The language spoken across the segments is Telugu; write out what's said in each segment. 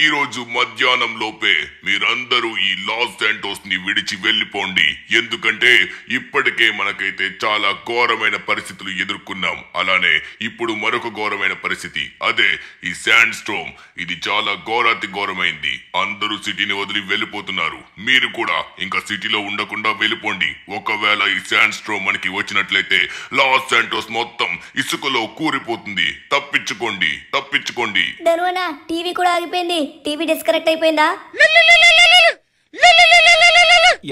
ఈ రోజు మధ్యాహ్నం లోపే మీరందరూ ఈ లాస్ శాంటోస్ ని విడిచి వెళ్ళిపోండి ఎందుకంటే ఇప్పటికే మనకైతే చాలా ఘోరమైన పరిస్థితులు ఎదుర్కొన్నాం అలానే ఇప్పుడు మరొక ఘోరమైన పరిస్థితి అదే ఈ శాండ్ స్టోమ్ ఇది చాలా ఘోరాతి ఘోరమైంది అందరూ సిటీని వదిలి వెళ్ళిపోతున్నారు మీరు కూడా ఇంకా సిటీలో ఉండకుండా వెళ్ళిపోండి ఒకవేళ ఈ శాండ్ స్టోమ్ మనకి వచ్చినట్లయితే లాస్ శాంటోస్ మొత్తం ఇసుకలో కూరిపోతుంది తప్పించుకోండి తప్పించుకోండి టీవీ కూడా ఆగిపోయింది టీవీ డిస్కనెక్ట్ అయిపోయిందా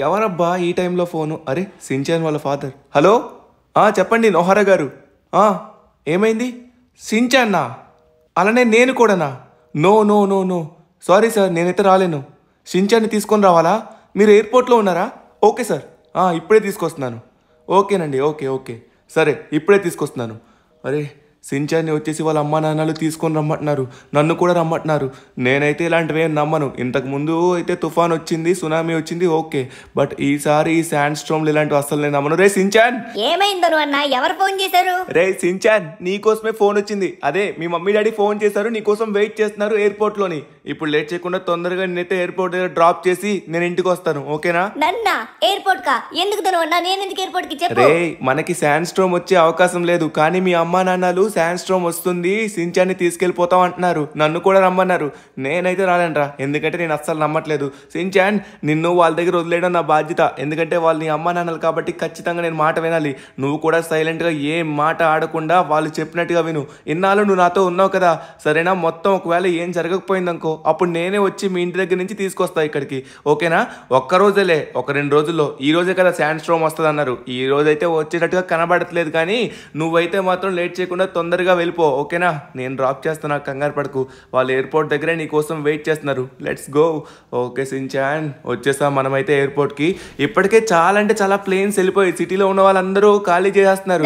ఎవరబ్బా ఈ టైంలో ఫోను అరే సించాన్ వాళ్ళ ఫాదర్ హలో ఆ చెప్పండి నోహర గారు ఆ ఏమైంది సించాన్నా అలానే నేను కూడానా no no no no sorry sir నేనైతే రాలేను సించాన్ని తీసుకొని రావాలా మీరు ఎయిర్పోర్ట్లో ఉన్నారా ఓకే సార్ ఇప్పుడే తీసుకొస్తున్నాను ఓకేనండి ఓకే ఓకే సరే ఇప్పుడే తీసుకొస్తున్నాను అరే సించాన్ని వచ్చేసి వాళ్ళ అమ్మా నాన్నలు తీసుకొని రమ్మంటున్నారు నన్ను కూడా రమ్మంటున్నారు నేనైతే ఇలాంటివి ఏం నమ్మను ఇంతకుముందు అయితే తుఫాన్ వచ్చింది సునామీ వచ్చింది ఓకే బట్ ఈసారి ఈ శాండ్ స్ట్రోమ్లు ఇలాంటివి అసలు నేను నమ్మను రే సించాన్ ఏమైందను అన్న ఎవరు ఫోన్ చేశారు రే సించాన్ నీ కోసమే ఫోన్ వచ్చింది అదే మీ మమ్మీ డాడీ ఫోన్ చేశారు నీకోసం వెయిట్ చేస్తున్నారు ఎయిర్పోర్ట్ లోని ఇప్పుడు లేట్ చేయకుండా తొందరగా నేనైతే ఎయిర్పోర్ట్ దగ్గర డ్రాప్ చేసి నేను ఇంటికి వస్తాను ఓకేనా ఎయిర్పోర్ట్ కా ఎందుకు నేను ఎందుకు ఎయిర్పోర్ట్ కి రే మనకి శాండ్ స్ట్రోమ్ వచ్చే అవకాశం లేదు కానీ మీ అమ్మా నాన్నలు శాండ్ స్ట్రోమ్ వస్తుంది సించాన్ని తీసుకెళ్ళిపోతాం అంటున్నారు నన్ను కూడా రమ్మన్నారు నేనైతే రాలేనరా ఎందుకంటే నేను అస్సలు నమ్మట్లేదు సించాన్ నిన్ను వాళ్ళ దగ్గర వదిలేయడం నా బాధ్యత ఎందుకంటే వాళ్ళు నీ అమ్మ నాన్నలు కాబట్టి ఖచ్చితంగా నేను మాట వినాలి నువ్వు కూడా సైలెంట్గా ఏ మాట ఆడకుండా వాళ్ళు చెప్పినట్టుగా విను ఇన్నాళ్ళు నువ్వు నాతో ఉన్నావు కదా సరేనా మొత్తం ఒకవేళ ఏం జరగకపోయిందనుకో అప్పుడు నేనే వచ్చి మీ ఇంటి దగ్గర నుంచి తీసుకొస్తా ఇక్కడికి ఓకేనా ఒక్క రోజులే ఒక రెండు రోజుల్లో ఈ రోజే కదా శాండ్ స్ట్రోమ్ వస్తుంది అన్నారు ఈ రోజైతే వచ్చేటట్టుగా కనబడట్లేదు కానీ నువ్వైతే మాత్రం లేట్ చేయకుండా తొందరగా వెళ్ళిపో ఓకేనా నేను డ్రాప్ చేస్తున్నా కంగారు పడకు వాళ్ళు ఎయిర్పోర్ట్ దగ్గరే నీ కోసం వెయిట్ చేస్తున్నారు లెట్స్ గో ఓకే సిన్చాన్ వచ్చేసాం మనమైతే ఎయిర్పోర్ట్కి ఇప్పటికే చాలా అంటే చాలా ప్లేన్స్ వెళ్ళిపోయి సిటీలో ఉన్న వాళ్ళందరూ ఖాళీ చేస్తున్నారు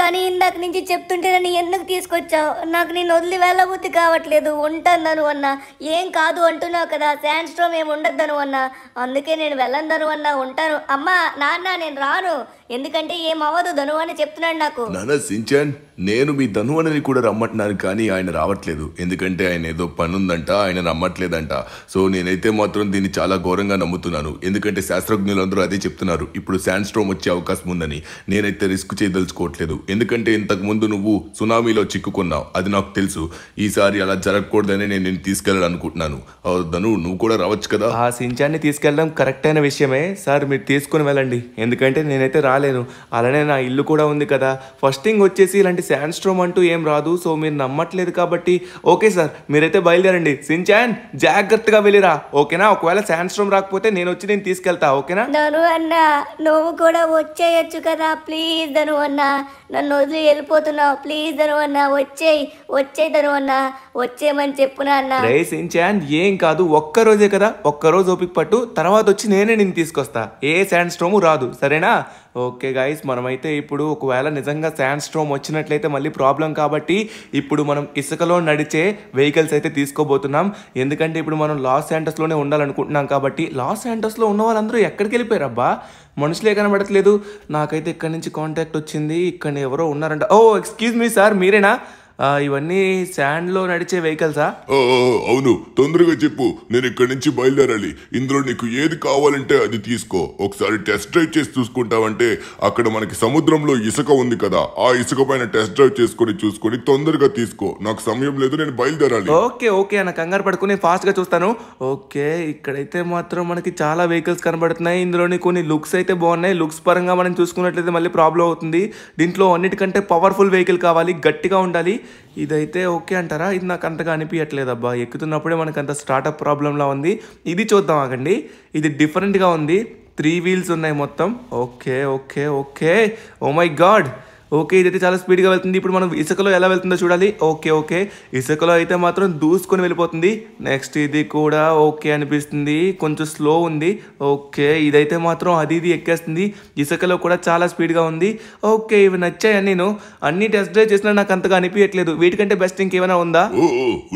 కానీ ఇందాక నుంచి చెప్తుంటే నేను ఎందుకు తీసుకొచ్చావు నాకు నేను వదిలి వెళ్ళబుద్ధి కావట్లేదు ఉంటాను అన్న ఏం కాదు అంటున్నావు కదా శాండ్స్ట్రోమ్ స్ట్రోమ్ ఏమి ఉండద్దు అన్న అందుకే నేను వెళ్ళందను అన్న ఉంటాను అమ్మా నాన్న నేను రాను ఎందుకంటే ఏం అవ్వదు ధను అని చెప్తున్నాడు నాకు నాన్న సించాన్ నేను మీ ధను అని కూడా రమ్మంటున్నాను కానీ ఆయన రావట్లేదు ఎందుకంటే ఆయన ఏదో పని ఉందంట ఆయన రమ్మట్లేదంట సో నేనైతే మాత్రం దీన్ని చాలా ఘోరంగా నమ్ముతున్నాను ఎందుకంటే శాస్త్రజ్ఞులందరూ అదే చెప్తున్నారు ఇప్పుడు శాండ్ స్ట్రోమ్ వచ్చే అవకాశం ఉందని నేనైతే రిస్క్ చేయదలుచుకోవట్లేదు ఎందుకంటే ఇంతకు ముందు నువ్వు సునామీలో చిక్కుకున్నావు అది నాకు తెలుసు ఈసారి అలా జరగకూడదని నేను నేను తీసుకెళ్ళాలనుకుంటున్నాను ధను నువ్వు కూడా రావచ్చు కదా ఆ సించాన్ని తీసుకెళ్ళడం కరెక్ట్ అయిన విషయమే సార్ మీరు తీసుకుని వెళ్ళండి ఎందుకంటే నేనైతే రా రాలేను అలానే నా ఇల్లు కూడా ఉంది కదా ఫస్ట్ థింగ్ వచ్చేసి ఇలాంటి శాండ్ స్ట్రోమ్ అంటూ ఏం రాదు సో మీరు నమ్మట్లేదు కాబట్టి ఓకే సార్ మీరైతే బయలుదేరండి సిన్చాన్ జాగ్రత్తగా వెళ్ళిరా ఓకేనా ఒకవేళ శాండ్ స్ట్రోమ్ రాకపోతే నేను వచ్చి నేను తీసుకెళ్తా ఓకేనా నువ్వు కూడా వచ్చేయచ్చు కదా ప్లీజ్ అన్నా అన్న నన్ను వదిలి వెళ్ళిపోతున్నావు ప్లీజ్ ధనువన్న వచ్చేయి వచ్చే ధనువన్న వచ్చేయమని చెప్పు నాన్న రే ఏం కాదు ఒక్క రోజే కదా ఒక్క రోజు ఓపిక పట్టు తర్వాత వచ్చి నేనే నేను తీసుకొస్తా ఏ శాండ్ స్ట్రోమ్ రాదు సరేనా ఓకే గాయస్ మనమైతే ఇప్పుడు ఒకవేళ నిజంగా శాండ్ స్ట్రోమ్ వచ్చినట్లయితే మళ్ళీ ప్రాబ్లం కాబట్టి ఇప్పుడు మనం ఇసుకలో నడిచే వెహికల్స్ అయితే తీసుకోబోతున్నాం ఎందుకంటే ఇప్పుడు మనం లాస్ శాంటస్లోనే ఉండాలనుకుంటున్నాం కాబట్టి లాస్ శాంటస్లో ఉన్న వాళ్ళందరూ ఎక్కడికి అబ్బా మనుషులే కనబడట్లేదు నాకైతే ఇక్కడి నుంచి కాంటాక్ట్ వచ్చింది ఇక్కడ ఎవరో ఉన్నారంట ఓ ఎక్స్క్యూజ్ మీ సార్ మీరేనా ఇవన్నీ శాండ్ లో నడిచే వెహికల్సా అవును తొందరగా చెప్పు నేను ఇక్కడి నుంచి బయలుదేరాలి ఇందులో నీకు ఏది కావాలంటే అది తీసుకో ఒకసారి టెస్ట్ డ్రైవ్ చేసి చూసుకుంటావంటే అక్కడ మనకి సముద్రంలో ఇసుక ఉంది కదా ఆ ఇసుక పైన టెస్ట్ డ్రైవ్ చేసుకొని చూసుకొని తొందరగా తీసుకో నాకు సమయం లేదు నేను బయలుదేరాలి ఓకే ఓకే అన్న కంగారు పడుకుని ఫాస్ట్ గా చూస్తాను ఓకే ఇక్కడైతే మాత్రం మనకి చాలా వెహికల్స్ కనబడుతున్నాయి ఇందులోని కొన్ని లుక్స్ అయితే బాగున్నాయి లుక్స్ పరంగా మనం చూసుకున్నట్లయితే మళ్ళీ ప్రాబ్లం అవుతుంది దీంట్లో అన్నిటికంటే పవర్ఫుల్ వెహికల్ కావాలి గట్టిగా ఉండాలి ఇదైతే ఓకే అంటారా ఇది నాకు అంతగా అనిపించట్లేదు అబ్బా ఎక్కుతున్నప్పుడే మనకు అంత స్టార్టప్ ప్రాబ్లంలా ఉంది ఇది చూద్దాం ఆగండి ఇది డిఫరెంట్గా ఉంది త్రీ వీల్స్ ఉన్నాయి మొత్తం okay okay okay oh my god okay ఇదైతే చాలా స్పీడ్గా వెళ్తుంది ఇప్పుడు మనం ఇసుకలో ఎలా వెళ్తుందో చూడాలి ఓకే ఓకే ఇసుకలో అయితే మాత్రం దూసుకొని వెళ్ళిపోతుంది నెక్స్ట్ ఇది కూడా ఓకే అనిపిస్తుంది కొంచెం స్లో ఉంది ఓకే ఇదైతే మాత్రం అది ఇది ఎక్కేస్తుంది ఇసుకలో కూడా చాలా స్పీడ్గా ఉంది ఓకే ఇవి నచ్చాయని నేను అన్ని టెస్ట్ డ్రైవ్ చేసినా నాకు అంతగా అనిపించట్లేదు వీటికంటే బెస్ట్ ఇంకేమైనా ఉందా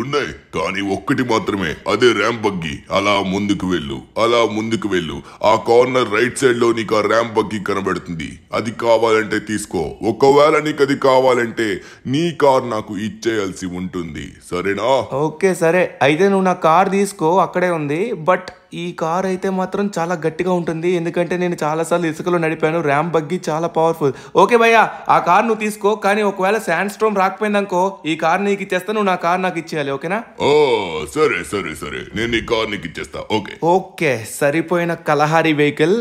ఉన్నాయి కానీ ఒక్కటి మాత్రమే అదే ర్యాంప్ బగ్గి అలా ముందుకు వెళ్ళు అలా ముందుకు వెళ్ళు ఆ కార్నర్ రైట్ సైడ్ లో నీకు ఆ ర్యాంప్ బగ్గి కనబడుతుంది అది కావాలంటే తీసుకో ఒక్క ఒకవేళ నీకు అది కావాలంటే నీ కార్ నాకు ఇచ్చేయాల్సి ఉంటుంది సరేనా ఓకే సరే అయితే నువ్వు నా కార్ తీసుకో అక్కడే ఉంది బట్ ఈ కార్ అయితే మాత్రం చాలా గట్టిగా ఉంటుంది ఎందుకంటే నేను చాలా సార్లు ఇసుకలో నడిపాను ర్యామ్ బగ్గి చాలా పవర్ఫుల్ ఓకే భయ్యా ఆ కార్ నువ్వు తీసుకో కానీ ఒకవేళ శాండ్ స్ట్రోమ్ రాకపోయిందనుకో ఈ కార్ నీకు ఇచ్చేస్తా నువ్వు నా కార్ నాకు ఇచ్చేయాలి ఓకేనా ఓ సరే సరే సరే నేను ఈ కార్ నీకు ఇచ్చేస్తా ఓకే ఓకే సరిపోయిన కలహారి వెహికల్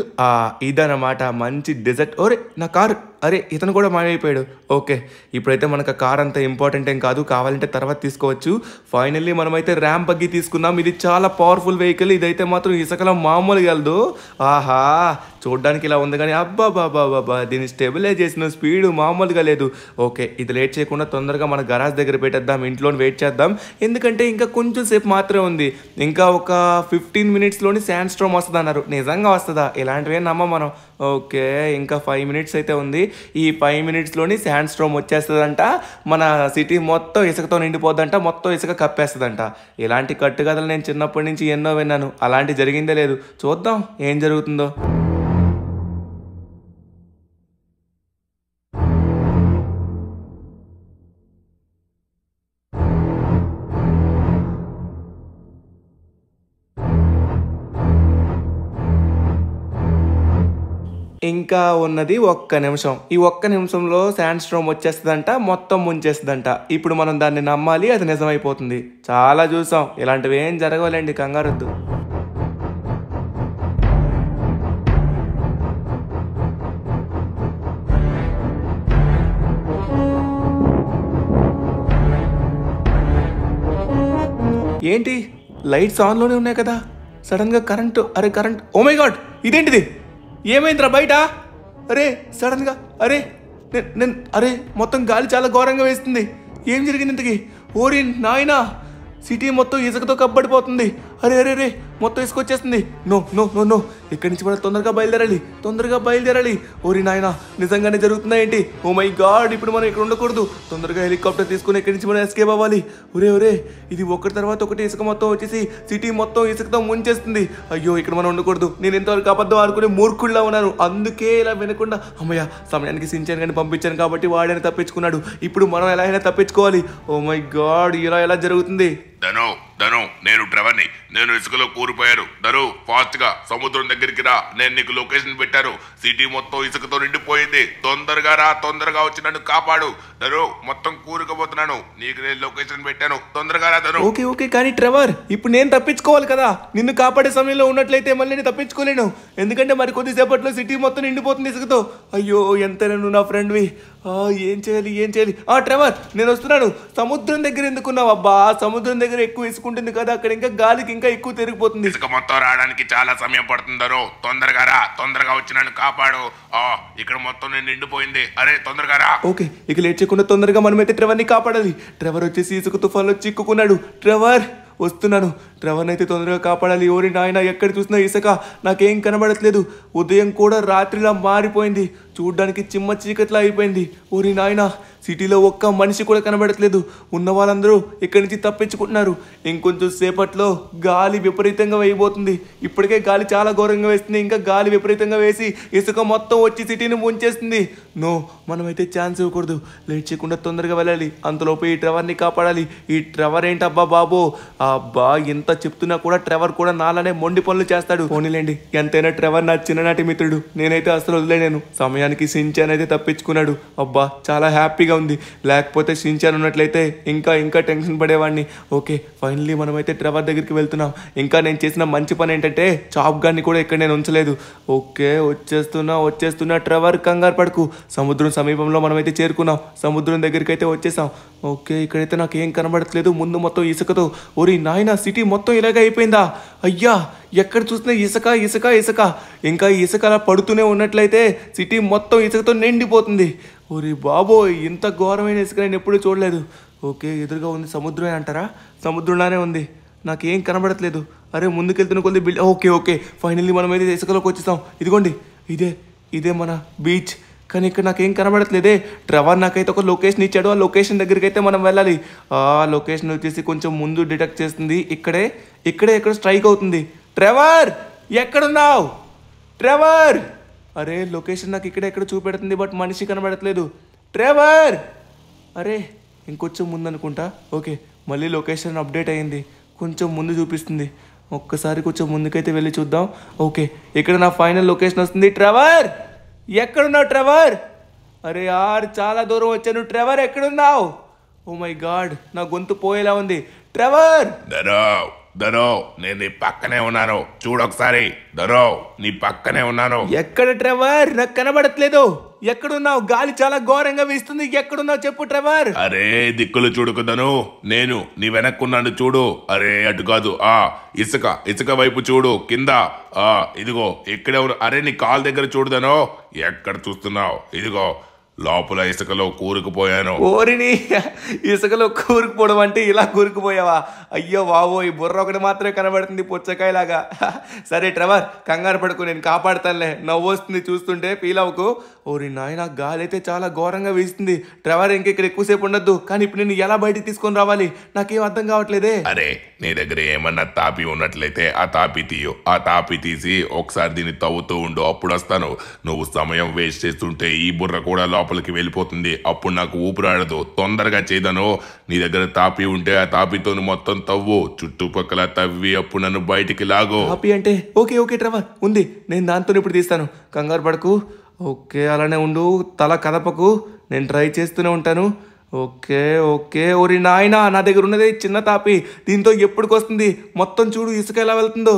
ఇదనమాట మంచి డిజర్ట్ ఓరే నా కారు అరే ఇతను కూడా మాయమైపోయాడు ఓకే ఇప్పుడైతే మనకు కార్ అంత ఇంపార్టెంట్ ఏం కాదు కావాలంటే తర్వాత తీసుకోవచ్చు ఫైనల్లీ మనమైతే ర్యామ్ బగ్గి తీసుకున్నాం ఇది చాలా పవర్ఫుల్ వెహికల్ ఇదైతే మాత్రం ఇసుకలో మామూలుగా వెళ్ళదు ఆహా చూడడానికి ఇలా ఉంది కానీ అబ్బా బాబా బాబా దీన్ని స్టెబిలైజ్ చేసిన స్పీడ్ మామూలుగా లేదు ఓకే ఇది లేట్ చేయకుండా తొందరగా మన గరాజ్ దగ్గర పెట్టేద్దాం ఇంట్లో వెయిట్ చేద్దాం ఎందుకంటే ఇంకా కొంచెం సేపు మాత్రమే ఉంది ఇంకా ఒక ఫిఫ్టీన్ మినిట్స్లోని శాండ్ స్ట్రోమ్ వస్తుంది అన్నారు నిజంగా వస్తుందా ఇలాంటివే నమ్మ మనం ఓకే ఇంకా ఫైవ్ మినిట్స్ అయితే ఉంది ఈ ఫైవ్ మినిట్స్లోని శాండ్ స్ట్రోమ్ వచ్చేస్తుందంట మన సిటీ మొత్తం ఇసుకతో నిండిపోద్దంట మొత్తం ఇసుక కప్పేస్తుందంట ఇలాంటి కట్టుగదలు నేను చిన్నప్పటి నుంచి ఎన్నో విన్నాను అలాంటి జరిగిందే లేదు చూద్దాం ఏం జరుగుతుందో ఇంకా ఉన్నది ఒక్క నిమిషం ఈ ఒక్క నిమిషంలో శాండ్ స్ట్రోమ్ వచ్చేస్తుందంట మొత్తం ముంచేస్తుందంట ఇప్పుడు మనం దాన్ని నమ్మాలి అది నిజమైపోతుంది చాలా చూసాం ఇలాంటివి ఏం జరగలేండి కంగారొద్దు ఏంటి లైట్స్ ఆన్లోనే ఉన్నాయి కదా సడన్గా కరెంటు అరే కరెంట్ ఓమై గాడ్ ఇదేంటిది ఏమైందిరా బయట అరే సడన్గా అరే నేను అరే మొత్తం గాలి చాలా ఘోరంగా వేస్తుంది ఏం జరిగింది ఇంతకీ ఓరి నాయనా సిటీ మొత్తం ఇసుకతో కబ్బడిపోతుంది అరే అరే అరే మొత్తం ఇసుకొచ్చేస్తుంది నో నో నో నో ఇక్కడి నుంచి మనం తొందరగా బయలుదేరాలి తొందరగా బయలుదేరాలి ఓరి నాయన నిజంగానే జరుగుతుందా ఏంటి ఓ మై గాడ్ ఇప్పుడు మనం ఇక్కడ ఉండకూడదు తొందరగా హెలికాప్టర్ తీసుకుని ఇక్కడి నుంచి మనం ఎస్కేప్ అవ్వాలి ఒరే ఒరే ఇది ఒకటి తర్వాత ఒకటి ఇసుక మొత్తం వచ్చేసి సిటీ మొత్తం ఇసుకతో ముంచేస్తుంది అయ్యో ఇక్కడ మనం ఉండకూడదు నేను ఎంతవరకు అబద్ధం ఆడుకుని మూర్ఖుడిలా ఉన్నాను అందుకే ఇలా వినకుండా అమ్మయ్య సమయానికి సించాను కానీ పంపించాను కాబట్టి వాడైన తప్పించుకున్నాడు ఇప్పుడు మనం ఎలా అయినా తప్పించుకోవాలి ఓ మై గాడ్ ఇలా ఎలా జరుగుతుంది ధనో ధనో నేను డ్రవర్ని నేను ఇసుకలో కూలిపోయాను ఫాస్ట్ ఫాస్ట్గా సముద్రం దగ్గరికి రా నేను నీకు లొకేషన్ పెట్టాను సిటీ మొత్తం ఇసుకతో నిండిపోయింది తొందరగా రా తొందరగా వచ్చి నన్ను కాపాడు నరు మొత్తం కూరుకుపోతున్నాను నీకు నేను లొకేషన్ పెట్టాను తొందరగా రా నరు ఓకే ఓకే కానీ ట్రెవర్ ఇప్పుడు నేను తప్పించుకోవాలి కదా నిన్ను కాపాడే సమయంలో ఉన్నట్లయితే మళ్ళీ నేను తప్పించుకోలేను ఎందుకంటే మరి కొద్దిసేపట్లో సిటీ మొత్తం నిండిపోతుంది ఇసుకతో అయ్యో ఎంత నేను నా ఫ్రెండ్వి ఏం చేయాలి ఏం చేయాలి ఆ ట్రెవర్ నేను వస్తున్నాను సముద్రం దగ్గర ఎందుకున్నావు అబ్బా సముద్రం దగ్గర ఎక్కువ ఇసుకుంటుంది కదా అక్కడ ఇంకా గాలికి ఇంకా ఇంకా ఎక్కువ తిరిగిపోతుంది ఇసుక మొత్తం రావడానికి చాలా సమయం పడుతుందరు తొందరగా రా తొందరగా వచ్చి నన్ను కాపాడు ఆ ఇక్కడ మొత్తం నేను నిండిపోయింది అరే తొందరగా రా ఓకే ఇక లేట్ చేయకుండా తొందరగా మనమైతే ట్రెవర్ని కాపాడాలి ట్రెవర్ వచ్చేసి ఇసుక తుఫాన్లో చిక్కుకున్నాడు ట్రెవర్ వస్తున్నాను ట్రవర్ని అయితే తొందరగా కాపాడాలి ఓరి నాయన ఎక్కడ చూసినా ఇసుక నాకేం కనబడట్లేదు ఉదయం కూడా రాత్రిలా మారిపోయింది చూడ్డానికి చిమ్మ చీకట్లా అయిపోయింది ఓరి నాయన సిటీలో ఒక్క మనిషి కూడా కనబడట్లేదు ఉన్న వాళ్ళందరూ ఇక్కడి నుంచి తప్పించుకుంటున్నారు ఇంకొంచెం సేపట్లో గాలి విపరీతంగా వేయబోతుంది ఇప్పటికే గాలి చాలా ఘోరంగా వేస్తుంది ఇంకా గాలి విపరీతంగా వేసి ఇసుక మొత్తం వచ్చి సిటీని ముంచేస్తుంది నో మనమైతే ఛాన్స్ ఇవ్వకూడదు లేట్ చేయకుండా తొందరగా వెళ్ళాలి అంతలోపు ఈ ట్రెవర్ని కాపాడాలి ఈ ట్రెవర్ ఏంటబ్బా బాబో అబ్బా ఎంత చెప్తున్నా కూడా ట్రెవర్ కూడా నాలానే మొండి పనులు చేస్తాడు పోనీలేండి ఎంతైనా ట్రెవర్ నా చిన్ననాటి మిత్రుడు నేనైతే అసలు వదిలేను సమయానికి సించాన్ అయితే తప్పించుకున్నాడు అబ్బా చాలా హ్యాపీగా హ్యాపీగా ఉంది లేకపోతే సించాన్ ఉన్నట్లయితే ఇంకా ఇంకా టెన్షన్ పడేవాడిని ఓకే ఫైనలీ మనమైతే ట్రవర్ దగ్గరికి వెళ్తున్నాం ఇంకా నేను చేసిన మంచి పని ఏంటంటే చాప్ గాన్ని కూడా ఇక్కడ నేను ఉంచలేదు ఓకే వచ్చేస్తున్నా వచ్చేస్తున్నా ట్రవర్ కంగారు పడకు సముద్రం సమీపంలో మనమైతే చేరుకున్నాం సముద్రం దగ్గరికి అయితే వచ్చేసాం ఓకే ఇక్కడైతే నాకు ఏం కనబడట్లేదు ముందు మొత్తం ఇసుకతో ఓరి నాయన సిటీ మొత్తం ఇలాగ అయిపోయిందా అయ్యా ఎక్కడ చూసినా ఇసుక ఇసుక ఇసుక ఇంకా ఇసుక అలా పడుతూనే ఉన్నట్లయితే సిటీ మొత్తం ఇసుకతో నిండిపోతుంది ఓరి బాబోయ్ ఇంత ఘోరమైన ఇసుక నేను ఎప్పుడూ చూడలేదు ఓకే ఎదురుగా ఉంది సముద్రమే అంటారా సముద్రంలానే ఉంది నాకేం కనబడట్లేదు అరే ముందుకెళ్తున్న కొద్ది బిల్ ఓకే ఓకే ఫైనల్లీ మనం అయితే ఇసుకలోకి వచ్చేస్తాం ఇదిగోండి ఇదే ఇదే మన బీచ్ కానీ ఇక్కడ నాకేం కనబడట్లేదే డ్రైవర్ నాకైతే ఒక లొకేషన్ ఇచ్చాడు ఆ లొకేషన్ దగ్గరికి అయితే మనం వెళ్ళాలి ఆ లొకేషన్ వచ్చేసి కొంచెం ముందు డిటెక్ట్ చేస్తుంది ఇక్కడే ఇక్కడే ఎక్కడ స్ట్రైక్ అవుతుంది డ్రైవర్ ఎక్కడున్నావు డ్రైవర్ అరే లొకేషన్ నాకు ఇక్కడ ఎక్కడ చూపెడుతుంది బట్ మనిషి కనబడట్లేదు డ్రైవర్ అరే ఇంకొంచెం ముందనుకుంటా ఓకే మళ్ళీ లొకేషన్ అప్డేట్ అయింది కొంచెం ముందు చూపిస్తుంది ఒక్కసారి కొంచెం ముందుకైతే వెళ్ళి చూద్దాం ఓకే ఇక్కడ నా ఫైనల్ లొకేషన్ వస్తుంది ట్రెవర్ ఎక్కడున్నావు ట్రెవర్ అరే యార్ చాలా దూరం వచ్చాను ట్రెవర్ ఎక్కడున్నావు ఓ మై గాడ్ నా గొంతు పోయేలా ఉంది ట్రెవర్ దరో నేను నీ పక్కనే ఉన్నాను చూడొకసారి దరో నీ పక్కనే ఉన్నాను ఎక్కడ ట్రెవర్ నాకు కనబడట్లేదు ఎక్కడున్నావు గాలి చాలా ఘోరంగా వీస్తుంది ఎక్కడున్నావు చెప్పు ట్రెవర్ అరే దిక్కులు చూడుకుందను నేను నీ వెనక్కున్నాను చూడు అరే అటు కాదు ఆ ఇసుక ఇసుక వైపు చూడు కింద ఆ ఇదిగో ఎక్కడెవరు అరే నీ కాల్ దగ్గర చూడుదను ఎక్కడ చూస్తున్నావు ఇదిగో లోపల ఇసుకలో కూరుకుపోయాను ఓరిని ఇసుకలో కూరుకుపోవడం అంటే ఇలా కూరుకుపోయావా అయ్యో వావో ఈ బుర్ర ఒకటి మాత్రమే కనబడుతుంది పుచ్చకాయలాగా సరే ట్రవర్ కంగారు పడుకు నేను కాపాడుతానులే నవ్వు వస్తుంది చూస్తుంటే ఫీల్ అవ్వకు ఓరి నాయన గాలి అయితే చాలా ఘోరంగా వీస్తుంది ట్రవర్ ఇంక ఇక్కడ ఎక్కువసేపు ఉండొద్దు కానీ ఇప్పుడు నేను ఎలా బయటికి తీసుకొని రావాలి నాకేం అర్థం కావట్లేదే అరే నీ దగ్గర ఏమన్నా తాపి ఉన్నట్లయితే ఆ తాపి తీయు ఆ తాపి తీసి ఒకసారి దీన్ని తవ్వుతూ ఉండు అప్పుడు వస్తాను నువ్వు సమయం వేస్ట్ చేస్తుంటే ఈ బుర్ర కూడా లోపలికి వెళ్ళిపోతుంది అప్పుడు నాకు ఊపిరాడదు తొందరగా చేదను నీ దగ్గర తాపి ఉంటే ఆ తాపితో మొత్తం తవ్వు చుట్టుపక్కల తవ్వి అప్పుడు నన్ను బయటికి లాగు తాపి అంటే ఓకే ఓకే ట్రవర్ ఉంది నేను దాంతో ఇప్పుడు తీస్తాను కంగారు పడకు ఓకే అలానే ఉండు తల కదపకు నేను ట్రై చేస్తూనే ఉంటాను ఓకే ఓకే ఓరి నాయన నా దగ్గర ఉన్నది చిన్న తాపి దీంతో ఎప్పటికొస్తుంది మొత్తం చూడు ఇసుక ఎలా వెళ్తుందో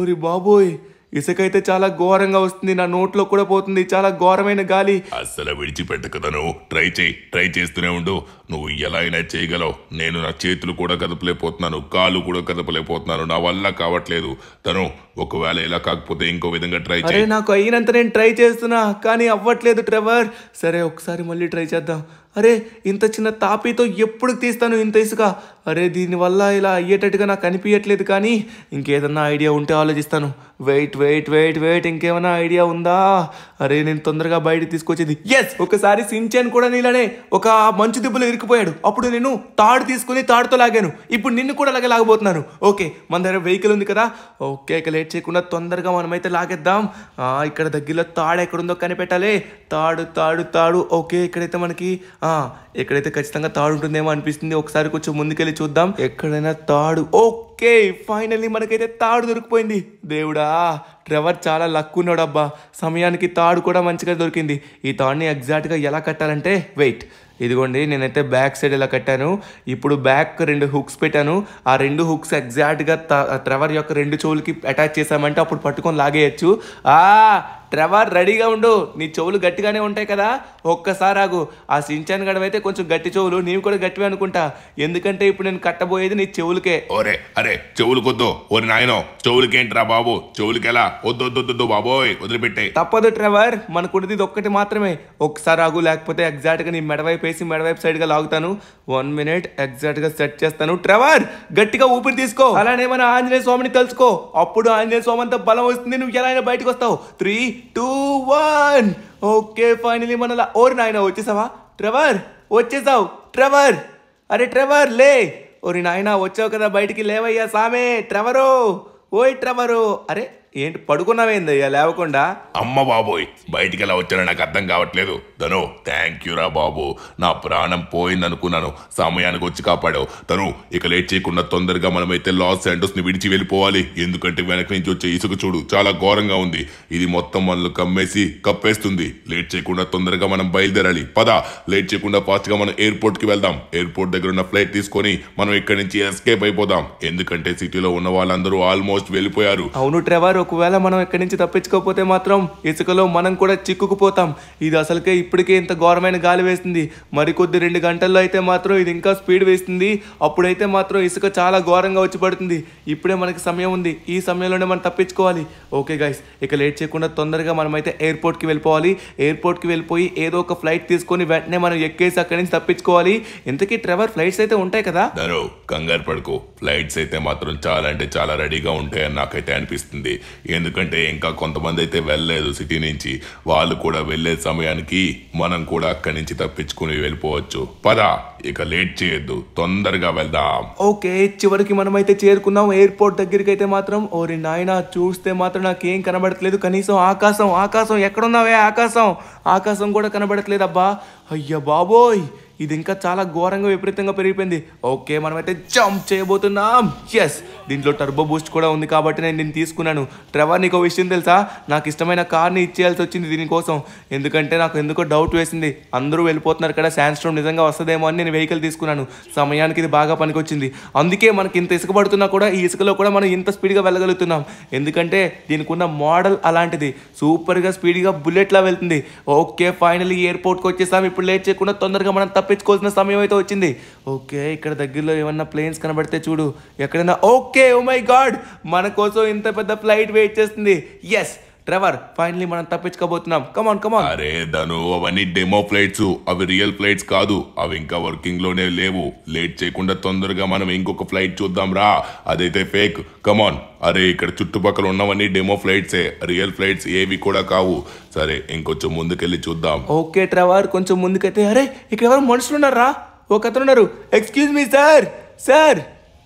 ఓరి బాబోయ్ ఇసుక అయితే చాలా ఘోరంగా వస్తుంది నా నోట్లో కూడా పోతుంది చాలా ఘోరమైన గాలి అస్సలు విడిచిపెట్టక తను ట్రై చేయి ట్రై చేస్తూనే ఉండు నువ్వు ఎలా అయినా చేయగలవు నేను నా చేతులు కూడా కదపలేకపోతున్నాను కాలు కూడా కదపలేకపోతున్నాను నా వల్ల కావట్లేదు తను ఒకవేళ ఇలా కాకపోతే ఇంకో విధంగా ట్రై చేయి నాకు అయినంత నేను ట్రై చేస్తున్నా కానీ అవ్వట్లేదు ట్రెవర్ సరే ఒకసారి మళ్ళీ ట్రై చేద్దాం అరే ఇంత చిన్న తాపీతో ఎప్పుడు తీస్తాను ఇంత ఇసుక అరే దీనివల్ల ఇలా అయ్యేటట్టుగా నాకు అనిపించట్లేదు కానీ ఇంకేదన్నా ఐడియా ఉంటే ఆలోచిస్తాను వెయిట్ వెయిట్ వెయిట్ వెయిట్ ఇంకేమైనా ఐడియా ఉందా అరే నేను తొందరగా బయట తీసుకొచ్చేది ఎస్ ఒకసారి సించాన్ కూడా నీళ్ళనే ఒక మంచు దిబ్బలు ఇరికిపోయాడు అప్పుడు నేను తాడు తీసుకుని తాడుతో లాగాను ఇప్పుడు నిన్ను కూడా అలాగే లాగబోతున్నాను ఓకే మన దగ్గర వెహికల్ ఉంది కదా ఓకే ఇక లేట్ చేయకుండా తొందరగా మనమైతే లాగేద్దాం ఇక్కడ దగ్గరలో తాడు ఎక్కడుందో కనిపెట్టాలి తాడు తాడు తాడు ఓకే ఇక్కడైతే మనకి ఎక్కడైతే ఖచ్చితంగా తాడు ఉంటుందేమో అనిపిస్తుంది ఒకసారి కొంచెం ముందుకెళ్ళి చూద్దాం ఎక్కడైనా తాడు ఓకే ఫైనల్లీ మనకైతే తాడు దొరికిపోయింది దేవుడా ట్రెవర్ చాలా లక్ ఉన్నాడబ్బా సమయానికి తాడు కూడా మంచిగా దొరికింది ఈ తాడుని ఎగ్జాక్ట్గా ఎలా కట్టాలంటే వెయిట్ ఇదిగోండి నేనైతే బ్యాక్ సైడ్ ఇలా కట్టాను ఇప్పుడు బ్యాక్ రెండు హుక్స్ పెట్టాను ఆ రెండు హుక్స్ ఎగ్జాక్ట్గా ట్రెవర్ యొక్క రెండు చెవులకి అటాచ్ చేసామంటే అప్పుడు పట్టుకొని లాగేయచ్చు ట్రవర్ రెడీగా ఉండు నీ చెవులు గట్టిగానే ఉంటాయి కదా ఒక్కసారి ఆగు ఆ సించాన్ గడవైతే కొంచెం గట్టి చెవులు నీవు కూడా గట్టివే అనుకుంటా ఎందుకంటే ఇప్పుడు నేను కట్టబోయేది నీ చెవులకే ఒరే అరే వద్దు ఒరే నాయనో చెవులకేంట్రా బాబు చెవులకెలా వద్దొద్దొద్దు బాబోయ్ వదిలిపెట్టే తప్పదు ట్రెవర్ మనకుడిది ఇది ఒక్కటి మాత్రమే ఒకసారి ఆగు లేకపోతే ఎగ్జాక్ట్గా నీ మెడవైపు వేసి మెడవైపు సైడ్గా లాగుతాను వన్ మినిట్ ఎగ్జాక్ట్గా సెట్ చేస్తాను ట్రెవర్ గట్టిగా ఊపిరి తీసుకో అలానే మన ఆంజనేయ స్వామిని తెలుసుకో అప్పుడు ఆంజనేయ స్వామి అంతా బలం వస్తుంది నువ్వు ఎలా అయినా బయటకు వస్తావు three two one okay finally మనలా ఓరి నాయన వచ్చేసావా ట్రెవర్ వచ్చేసావు ట్రెవర్ అరే ట్రెవర్ లే ఓరి నాయన వచ్చావు కదా బయటికి లేవయ్యా సామే ట్రెవరు ఓయ్ ట్రెవరు అరే ఏంటి పడుకున్నావేందయ్యా లేవకుండా అమ్మ బాబోయ్ బయటికి ఎలా వచ్చానో నాకు అర్థం కావట్లేదు తను థ్యాంక్ యూ రా బాబు నా ప్రాణం పోయిందనుకున్నాను సమయానికి వచ్చి కాపాడావు తను ఇక లేట్ చేయకుండా తొందరగా మనమైతే లాస్ శాంటోస్ని విడిచి వెళ్ళిపోవాలి ఎందుకంటే వెనక నుంచి వచ్చే ఇసుక చూడు చాలా ఘోరంగా ఉంది ఇది మొత్తం మనల్ని కమ్మేసి కప్పేస్తుంది లేట్ చేయకుండా తొందరగా మనం బయలుదేరాలి పద లేట్ చేయకుండా గా మనం ఎయిర్పోర్ట్ కి వెళ్దాం ఎయిర్పోర్ట్ దగ్గర ఉన్న ఫ్లైట్ తీసుకొని మనం ఇక్కడ నుంచి ఎస్కేప్ అయిపోదాం ఎందుకంటే సిటీలో ఉన్న వాళ్ళందరూ ఆల్మోస్ట్ వెళ్ళిపోయారు అవును ట్రెవర్ ఒకవేళ మనం ఇక్కడి నుంచి తప్పించుకోకపోతే మాత్రం ఇసుకలో మనం కూడా చిక్కుకుపోతాం ఇది అసలుకే ఇప్పటికే ఇంత ఘోరమైన గాలి వేస్తుంది మరికొద్ది రెండు గంటల్లో అయితే మాత్రం ఇది ఇంకా స్పీడ్ వేస్తుంది అప్పుడైతే మాత్రం ఇసుక చాలా ఘోరంగా వచ్చి పడుతుంది ఇప్పుడే మనకి సమయం ఉంది ఈ సమయంలోనే మనం తప్పించుకోవాలి ఓకే గైస్ ఇక లేట్ చేయకుండా తొందరగా మనమైతే ఎయిర్పోర్ట్కి వెళ్ళిపోవాలి ఎయిర్పోర్ట్కి వెళ్ళిపోయి ఏదో ఒక ఫ్లైట్ తీసుకొని వెంటనే మనం ఎక్కేసి అక్కడి నుంచి తప్పించుకోవాలి ఇంతకీ ట్రెవర్ ఫ్లైట్స్ అయితే ఉంటాయి కదా కంగారు పడుకో ఫ్లైట్స్ అయితే మాత్రం చాలా అంటే చాలా రెడీగా ఉంటాయని నాకైతే అనిపిస్తుంది ఎందుకంటే ఇంకా కొంతమంది అయితే వెళ్ళలేదు సిటీ నుంచి వాళ్ళు కూడా వెళ్ళే సమయానికి మనం కూడా అక్కడి నుంచి తప్పించుకుని వెళ్ళిపోవచ్చు పద ఇక లేట్ చేయొద్దు తొందరగా వెళ్దాం ఓకే చివరికి మనమైతే చేరుకున్నాం ఎయిర్పోర్ట్ దగ్గరికి అయితే మాత్రం ఓరి నాయన చూస్తే మాత్రం నాకేం కనబడట్లేదు కనీసం ఆకాశం ఆకాశం ఎక్కడున్నావే ఆకాశం ఆకాశం కూడా కనబడట్లేదు అబ్బా అయ్యా బాబోయ్ ఇది ఇంకా చాలా ఘోరంగా విపరీతంగా పెరిగిపోయింది ఓకే మనమైతే జంప్ చేయబోతున్నాం ఎస్ దీంట్లో టర్బో బూస్ట్ కూడా ఉంది కాబట్టి నేను దీన్ని తీసుకున్నాను ట్రెవర్ నీకు విషయం తెలుసా నాకు ఇష్టమైన కార్ని ఇచ్చేయాల్సి వచ్చింది దీనికోసం ఎందుకంటే నాకు ఎందుకో డౌట్ వేసింది అందరూ వెళ్ళిపోతున్నారు కదా శాండ్ నిజంగా వస్తుందేమో అని నేను వెహికల్ తీసుకున్నాను సమయానికి ఇది బాగా పనికొచ్చింది అందుకే మనకి ఇంత ఇసుక పడుతున్నా కూడా ఈ ఇసుకలో కూడా మనం ఇంత స్పీడ్గా వెళ్ళగలుగుతున్నాం ఎందుకంటే దీనికి ఉన్న మోడల్ అలాంటిది సూపర్గా స్పీడ్గా బుల్లెట్లా వెళ్తుంది ఓకే ఫైనల్లీ ఎయిర్పోర్ట్కి వచ్చేసాం ఇప్పుడు లేట్ చేయకుండా తొందరగా మనం తప్పించుకోవాల్సిన సమయం అయితే వచ్చింది ఓకే ఇక్కడ దగ్గరలో ఏమన్నా ప్లేన్స్ కనబడితే చూడు ఎక్కడైనా okay okay oh my god మన కోసం ఇంత పెద్ద ఫ్లైట్ వెయిట్ చేస్తుంది ఎస్ డ్రైవర్ ఫైనలీ మనం తప్పించుకోబోతున్నాం కమాన్ కమాన్ అరే దను అవన్నీ డెమో ఫ్లైట్స్ అవి రియల్ ఫ్లైట్స్ కాదు అవి ఇంకా వర్కింగ్ లోనే లేవు లేట్ చేయకుండా తొందరగా మనం ఇంకొక ఫ్లైట్ చూద్దాం రా అదైతే ఫేక్ కమాన్ అరే ఇక్కడ చుట్టుపక్కల ఉన్నవన్నీ డెమో ఫ్లైట్సే రియల్ ఫ్లైట్స్ ఏవి కూడా కావు సరే ఇంకొంచెం ముందుకెళ్ళి చూద్దాం ఓకే డ్రైవర్ కొంచెం ముందుకైతే అరే ఇక్కడ ఎవరు మనుషులు ఉన్నారా ఒక అతను ఉన్నారు ఎక్స్క్యూజ్ మీ సార్ సార్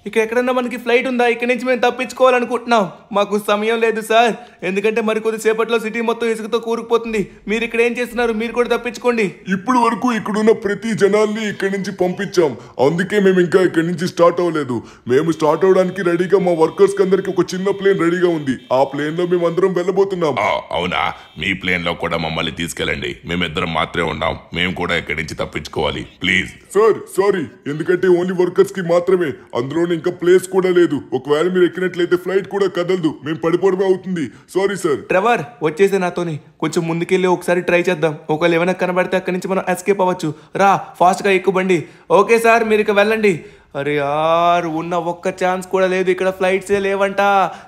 ఇక్కడ ఎక్కడన్నా మనకి ఫ్లైట్ ఉందా ఇక్కడ నుంచి మేము తప్పించుకోవాలనుకుంటున్నాం మాకు సమయం లేదు సార్ ఎందుకంటే మరి కొద్దిసేపట్లో సిటీ మొత్తం ఇసుకతో కూరుకుపోతుంది మీరు ఇక్కడ ఏం చేస్తున్నారు మీరు కూడా తప్పించుకోండి ఇప్పుడు వరకు ఇక్కడున్న ప్రతి జనాల్ని ఇక్కడి నుంచి పంపించాం అందుకే మేము ఇంకా ఇక్కడి నుంచి స్టార్ట్ అవ్వలేదు మేము స్టార్ట్ అవడానికి రెడీగా మా వర్కర్స్ అందరికి ఒక చిన్న ప్లేన్ రెడీగా ఉంది ఆ ప్లేన్ లో మేము అందరం వెళ్ళబోతున్నాం అవునా మీ ప్లేన్ లో కూడా మమ్మల్ని తీసుకెళ్ళండి మేమిద్దరం మాత్రమే ఉన్నాం మేము కూడా ఇక్కడి నుంచి తప్పించుకోవాలి ప్లీజ్ సార్ సారీ ఎందుకంటే ఓన్లీ వర్కర్స్ కి మాత్రమే అందులోని ఇంకా ప్లేస్ కూడా లేదు ఒకవేళ మీరు ఎక్కినట్లయితే ఫ్లైట్ కూడా కదలదు మేము పడిపోవడమే అవుతుంది సారీ సార్ ట్రెవర్ వచ్చేసే నాతోని కొంచెం ముందుకెళ్ళి ఒకసారి ట్రై చేద్దాం ఒకవేళ ఏమైనా కనబడితే అక్కడి నుంచి మనం ఎస్కేప్ అవ్వచ్చు రా ఫాస్ట్ గా ఎక్కుబండి ఓకే సార్ మీరు ఇక వెళ్ళండి అరే యార్ ఉన్న ఒక్క ఛాన్స్ కూడా లేదు ఇక్కడ ఫ్లైట్సే లేవంట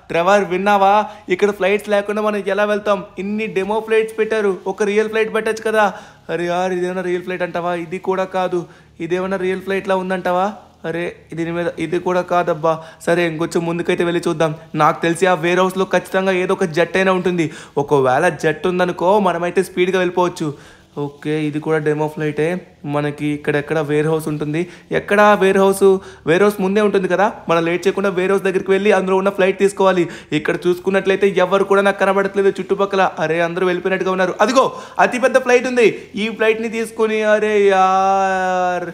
ట్రెవర్ విన్నావా ఇక్కడ ఫ్లైట్స్ లేకుండా మనం ఎలా వెళ్తాం ఇన్ని డెమో ఫ్లైట్స్ పెట్టారు ఒక రియల్ ఫ్లైట్ పెట్టచ్చు కదా అరే యార్ ఇదేమైనా రియల్ ఫ్లైట్ అంటావా ఇది కూడా కాదు ఇదేమైనా రియల్ ఫ్లైట్లా ఉందంటావా అరే దీని మీద ఇది కూడా కాదబ్బా సరే ఇంకొంచెం ముందుకైతే వెళ్ళి చూద్దాం నాకు తెలిసి ఆ వేర్ హౌస్లో ఖచ్చితంగా ఏదో ఒక జట్ అయినా ఉంటుంది ఒకవేళ జట్ ఉందనుకో మనమైతే స్పీడ్గా వెళ్ళిపోవచ్చు ఓకే ఇది కూడా డెమో ఫ్లైటే మనకి ఇక్కడెక్కడ వేర్ హౌస్ ఉంటుంది ఎక్కడ వేర్ హౌస్ వేర్ హౌస్ ముందే ఉంటుంది కదా మనం లేట్ చేయకుండా వేర్ హౌస్ దగ్గరికి వెళ్ళి అందులో ఉన్న ఫ్లైట్ తీసుకోవాలి ఇక్కడ చూసుకున్నట్లయితే ఎవరు కూడా నాకు కనబడట్లేదు చుట్టుపక్కల అరే అందరూ వెళ్ళిపోయినట్టుగా ఉన్నారు అదిగో అతిపెద్ద ఫ్లైట్ ఉంది ఈ ఫ్లైట్ని తీసుకుని అరే యార్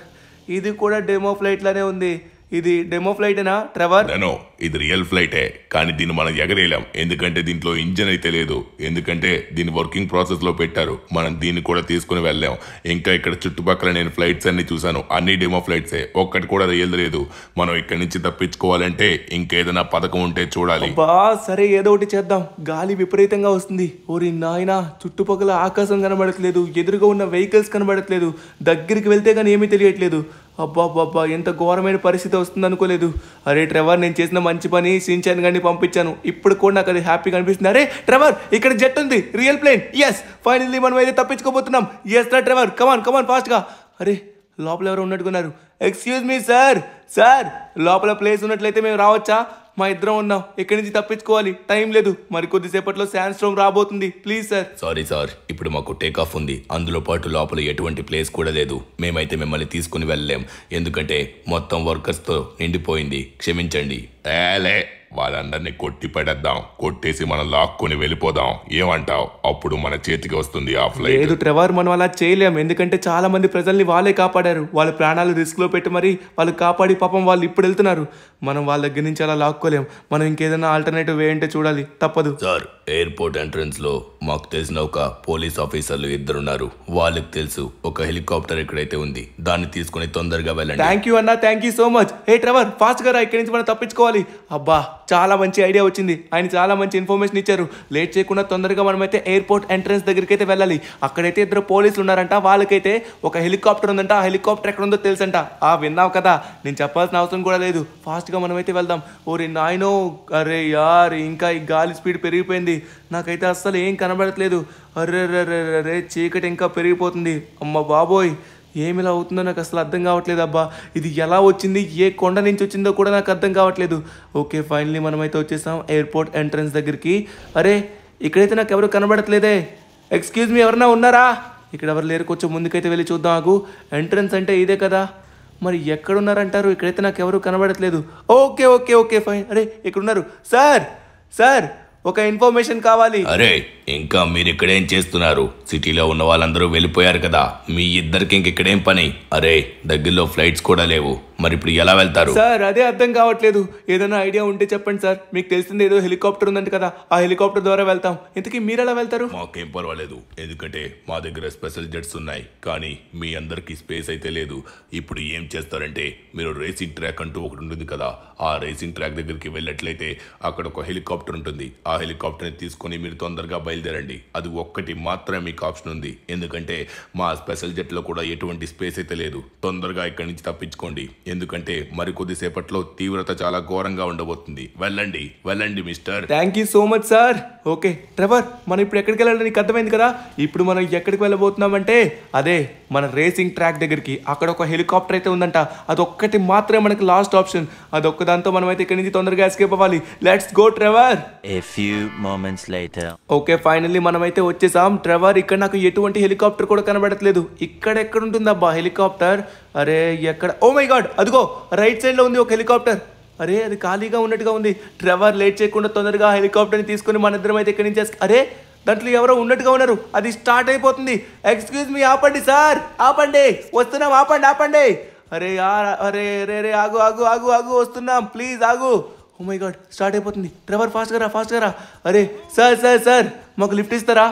ఇది కూడా డెమో ఫ్లైట్లోనే ఉంది ఇది డెమో ఫ్లైటేనా ట్రెవర్ నో ఇది రియల్ ఫ్లైటే కానీ దీన్ని మనం ఎగరేయలేం ఎందుకంటే దీంట్లో ఇంజన్ అయితే లేదు ఎందుకంటే దీన్ని వర్కింగ్ ప్రాసెస్ లో పెట్టారు మనం దీన్ని కూడా తీసుకుని వెళ్ళాం ఇంకా ఇక్కడ చుట్టుపక్కల నేను ఫ్లైట్స్ అన్ని చూశాను అన్ని డెమో ఫ్లైట్సే ఒక్కటి కూడా రియల్ లేదు మనం ఇక్కడ నుంచి తప్పించుకోవాలంటే ఇంకేదైనా పథకం ఉంటే చూడాలి బా సరే ఏదో ఒకటి చేద్దాం గాలి విపరీతంగా వస్తుంది ఓరి నాయన చుట్టుపక్కల ఆకాశం కనబడట్లేదు ఎదురుగా ఉన్న వెహికల్స్ కనబడట్లేదు దగ్గరికి వెళ్తే కానీ ఏమీ తెలియట్లేదు అబ్బాబ్బాబ్బా ఎంత ఘోరమైన పరిస్థితి వస్తుంది అనుకోలేదు అరే ట్రెవర్ నేను చేసిన మంచి పని సించాన్ గారిని పంపించాను ఇప్పుడు కూడా నాకు అది హ్యాపీగా అనిపిస్తుంది అరే ట్రెవర్ ఇక్కడ జెట్ ఉంది రియల్ ప్లేన్ ఎస్ ఫైనల్లీ మనం అయితే తప్పించుకోబోతున్నాం ఎస్ రా ట్రెవర్ కమాన్ కమాన్ ఫాస్ట్గా అరే లోపల ఎవరు ఉన్నట్టుకున్నారు ఎక్స్క్యూజ్ మీ సార్ సార్ లోపల ప్లేస్ ఉన్నట్లయితే మేము రావచ్చా మా ఇద్దరం ఉన్నాం ఎక్కడి నుంచి తప్పించుకోవాలి టైం లేదు మరి కొద్దిసేపట్లో శాండ్ స్ట్రోమ్ రాబోతుంది ప్లీజ్ సార్ సారీ సార్ ఇప్పుడు మాకు టేక్ ఆఫ్ ఉంది అందులో పాటు లోపల ఎటువంటి ప్లేస్ కూడా లేదు మేమైతే మిమ్మల్ని తీసుకుని వెళ్ళలేం ఎందుకంటే మొత్తం వర్కర్స్తో నిండిపోయింది క్షమించండి తేలే వాళ్ళందరినీ కొట్టి పెడద్దాం కొట్టేసి మనం లాక్కొని వెళ్ళిపోదాం ఏమంటావు అప్పుడు మన చేతికి వస్తుంది ఆ ఫ్లైట్ లేదు ట్రెవర్ మనం అలా చేయలేం ఎందుకంటే చాలా మంది ప్రజల్ని వాళ్ళే కాపాడారు వాళ్ళ ప్రాణాలు రిస్క్లో పెట్టి మరి వాళ్ళు కాపాడి పాపం వాళ్ళు ఇప్పుడు వెళ్తున్నారు మనం వాళ్ళ దగ్గర నుంచి అలా లాక్కోలేం మనం ఇంకేదైనా ఆల్టర్నేటివ్ వే అంటే చూడాలి తప్పదు సార్ ఎయిర్పోర్ట్ ఎంట్రన్స్ లో మాకు తెలిసిన ఒక పోలీస్ ఆఫీసర్లు ఇద్దరున్నారు వాళ్ళకి తెలుసు ఒక హెలికాప్టర్ ఎక్కడైతే ఉంది దాన్ని తీసుకుని తొందరగా వెళ్ళండి థ్యాంక్ యూ అన్న thank you so much hey Trevor fast గా ఇక్కడి నుంచి మనం తప్పించుకోవాలి అబ్బా చాలా మంచి ఐడియా వచ్చింది ఆయన చాలా మంచి ఇన్ఫర్మేషన్ ఇచ్చారు లేట్ చేయకుండా తొందరగా మనమైతే ఎయిర్పోర్ట్ ఎంట్రన్స్ దగ్గరికి అయితే వెళ్ళాలి అక్కడైతే ఇద్దరు పోలీసులు ఉన్నారంట వాళ్ళకైతే ఒక హెలికాప్టర్ ఉందంట ఆ హెలికాప్టర్ ఎక్కడ ఉందో తెలుసంట ఆ విన్నావు కదా నేను చెప్పాల్సిన అవసరం కూడా లేదు ఫాస్ట్గా మనమైతే వెళ్దాం ఓరే నాయనో అరే యార్ ఇంకా ఈ గాలి స్పీడ్ పెరిగిపోయింది నాకైతే అస్సలు ఏం కనబడట్లేదు అరే రే రే చీకటి ఇంకా పెరిగిపోతుంది అమ్మ బాబోయ్ ఏమిలా అవుతుందో నాకు అసలు అర్థం కావట్లేదు అబ్బా ఇది ఎలా వచ్చింది ఏ కొండ నుంచి వచ్చిందో కూడా నాకు అర్థం కావట్లేదు ఓకే ఫైనలీ మనమైతే వచ్చేసాం ఎయిర్పోర్ట్ ఎంట్రన్స్ దగ్గరికి అరే ఇక్కడైతే నాకు ఎవరు కనబడట్లేదే ఎక్స్క్యూజ్ మీ ఎవరన్నా ఉన్నారా ఇక్కడ ఎవరు లేరు కొంచెం ముందుకైతే వెళ్ళి చూద్దాం నాకు ఎంట్రన్స్ అంటే ఇదే కదా మరి ఎక్కడున్నారంటారు ఇక్కడైతే నాకు ఎవరు కనబడట్లేదు ఓకే ఓకే ఓకే ఫైన్ అరే ఇక్కడ ఉన్నారు సార్ సార్ ఒక ఇన్ఫర్మేషన్ కావాలి అరే ఇంకా మీరు ఇక్కడేం చేస్తున్నారు సిటీలో ఉన్న వాళ్ళందరూ వెళ్ళిపోయారు కదా మీ ఇద్దరికి ఇక్కడేం పని అరే దగ్గరలో ఫ్లైట్స్ కూడా లేవు మరి ఇప్పుడు ఎలా వెళ్తారు సార్ అదే అర్థం కావట్లేదు ఏదైనా ఐడియా ఉంటే చెప్పండి సార్ మీకు తెలిసింది ఏదో హెలికాప్టర్ ఉందంట కదా ఆ హెలికాప్టర్ ద్వారా వెళ్తాం ఇంతకీ మీరు ఎలా వెళ్తారు మాకేం పర్వాలేదు ఎందుకంటే మా దగ్గర స్పెషల్ జెట్స్ ఉన్నాయి కానీ మీ అందరికీ స్పేస్ అయితే లేదు ఇప్పుడు ఏం చేస్తారంటే మీరు రేసింగ్ ట్రాక్ అంటూ ఒకటి ఉంటుంది కదా ఆ రేసింగ్ ట్రాక్ దగ్గరికి వెళ్ళట్లయితే అక్కడ ఒక హెలికాప్టర్ ఉంటుంది ఆ హెలికాప్టర్ని తీసుకొని మీరు తొందరగా బయలు బయలుదేరండి అది ఒక్కటి మాత్రమే మీకు ఆప్షన్ ఉంది ఎందుకంటే మా స్పెషల్ జెట్లో కూడా ఎటువంటి స్పేస్ అయితే లేదు తొందరగా ఇక్కడి నుంచి తప్పించుకోండి ఎందుకంటే మరికొద్దిసేపట్లో తీవ్రత చాలా ఘోరంగా ఉండబోతుంది వెళ్ళండి వెళ్ళండి mister thank you so much sir okay Trevor మనం ఇప్పుడు ఎక్కడికి వెళ్ళాలి నీకు అర్థమైంది కదా ఇప్పుడు మనం ఎక్కడికి వెళ్ళబోతున్నామంటే అదే మన రేసింగ్ ట్రాక్ దగ్గరికి అక్కడ ఒక హెలికాప్టర్ అయితే ఉందంట అదొక్కటి మాత్రమే మనకి లాస్ట్ ఆప్షన్ అదొక్క దాంతో మనం అయితే ఇక్కడి నుంచి తొందరగా ఎస్కేప్ అవ్వాలి let's go Trevor moments okay finally మనం అయితే వచ్చేసాం ట్రెవర్ ఇక్కడ నాకు ఎటువంటి హెలికాప్టర్ కూడా కనబడట్లేదు ఇక్కడ ఎక్కడ అబ్బా హెలికాప్టర్ అరే ఎక్కడ ఓ మై గాడ్ అదిగో రైట్ సైడ్ లో ఉంది ఒక హెలికాప్టర్ అరే అది ఖాళీగా ఉన్నట్టుగా ఉంది ట్రెవర్ లేట్ చేయకుండా తొందరగా హెలికాప్టర్ని తీసుకుని మన ఇద్దరం అయితే ఇక్కడి నుంచి అరే దాంట్లో ఎవరో ఉన్నట్టుగా ఉన్నారు అది స్టార్ట్ అయిపోతుంది ఎక్స్క్యూజ్ మీ ఆపండి సార్ ఆపండి వస్తున్నాం ఆపండి ఆపండి అరే అరే అరే రే ఆగు ఆగు ఆగు ఆగు వస్తున్నాం ప్లీజ్ ఆగు ఓ మై గాడ్ స్టార్ట్ అయిపోతుంది డ్రైవర్ ఫాస్ట్గా రా ఫాస్ట్గా రా అరే సార్ సార్ సార్ మాకు లిఫ్ట్ ఇస్తారా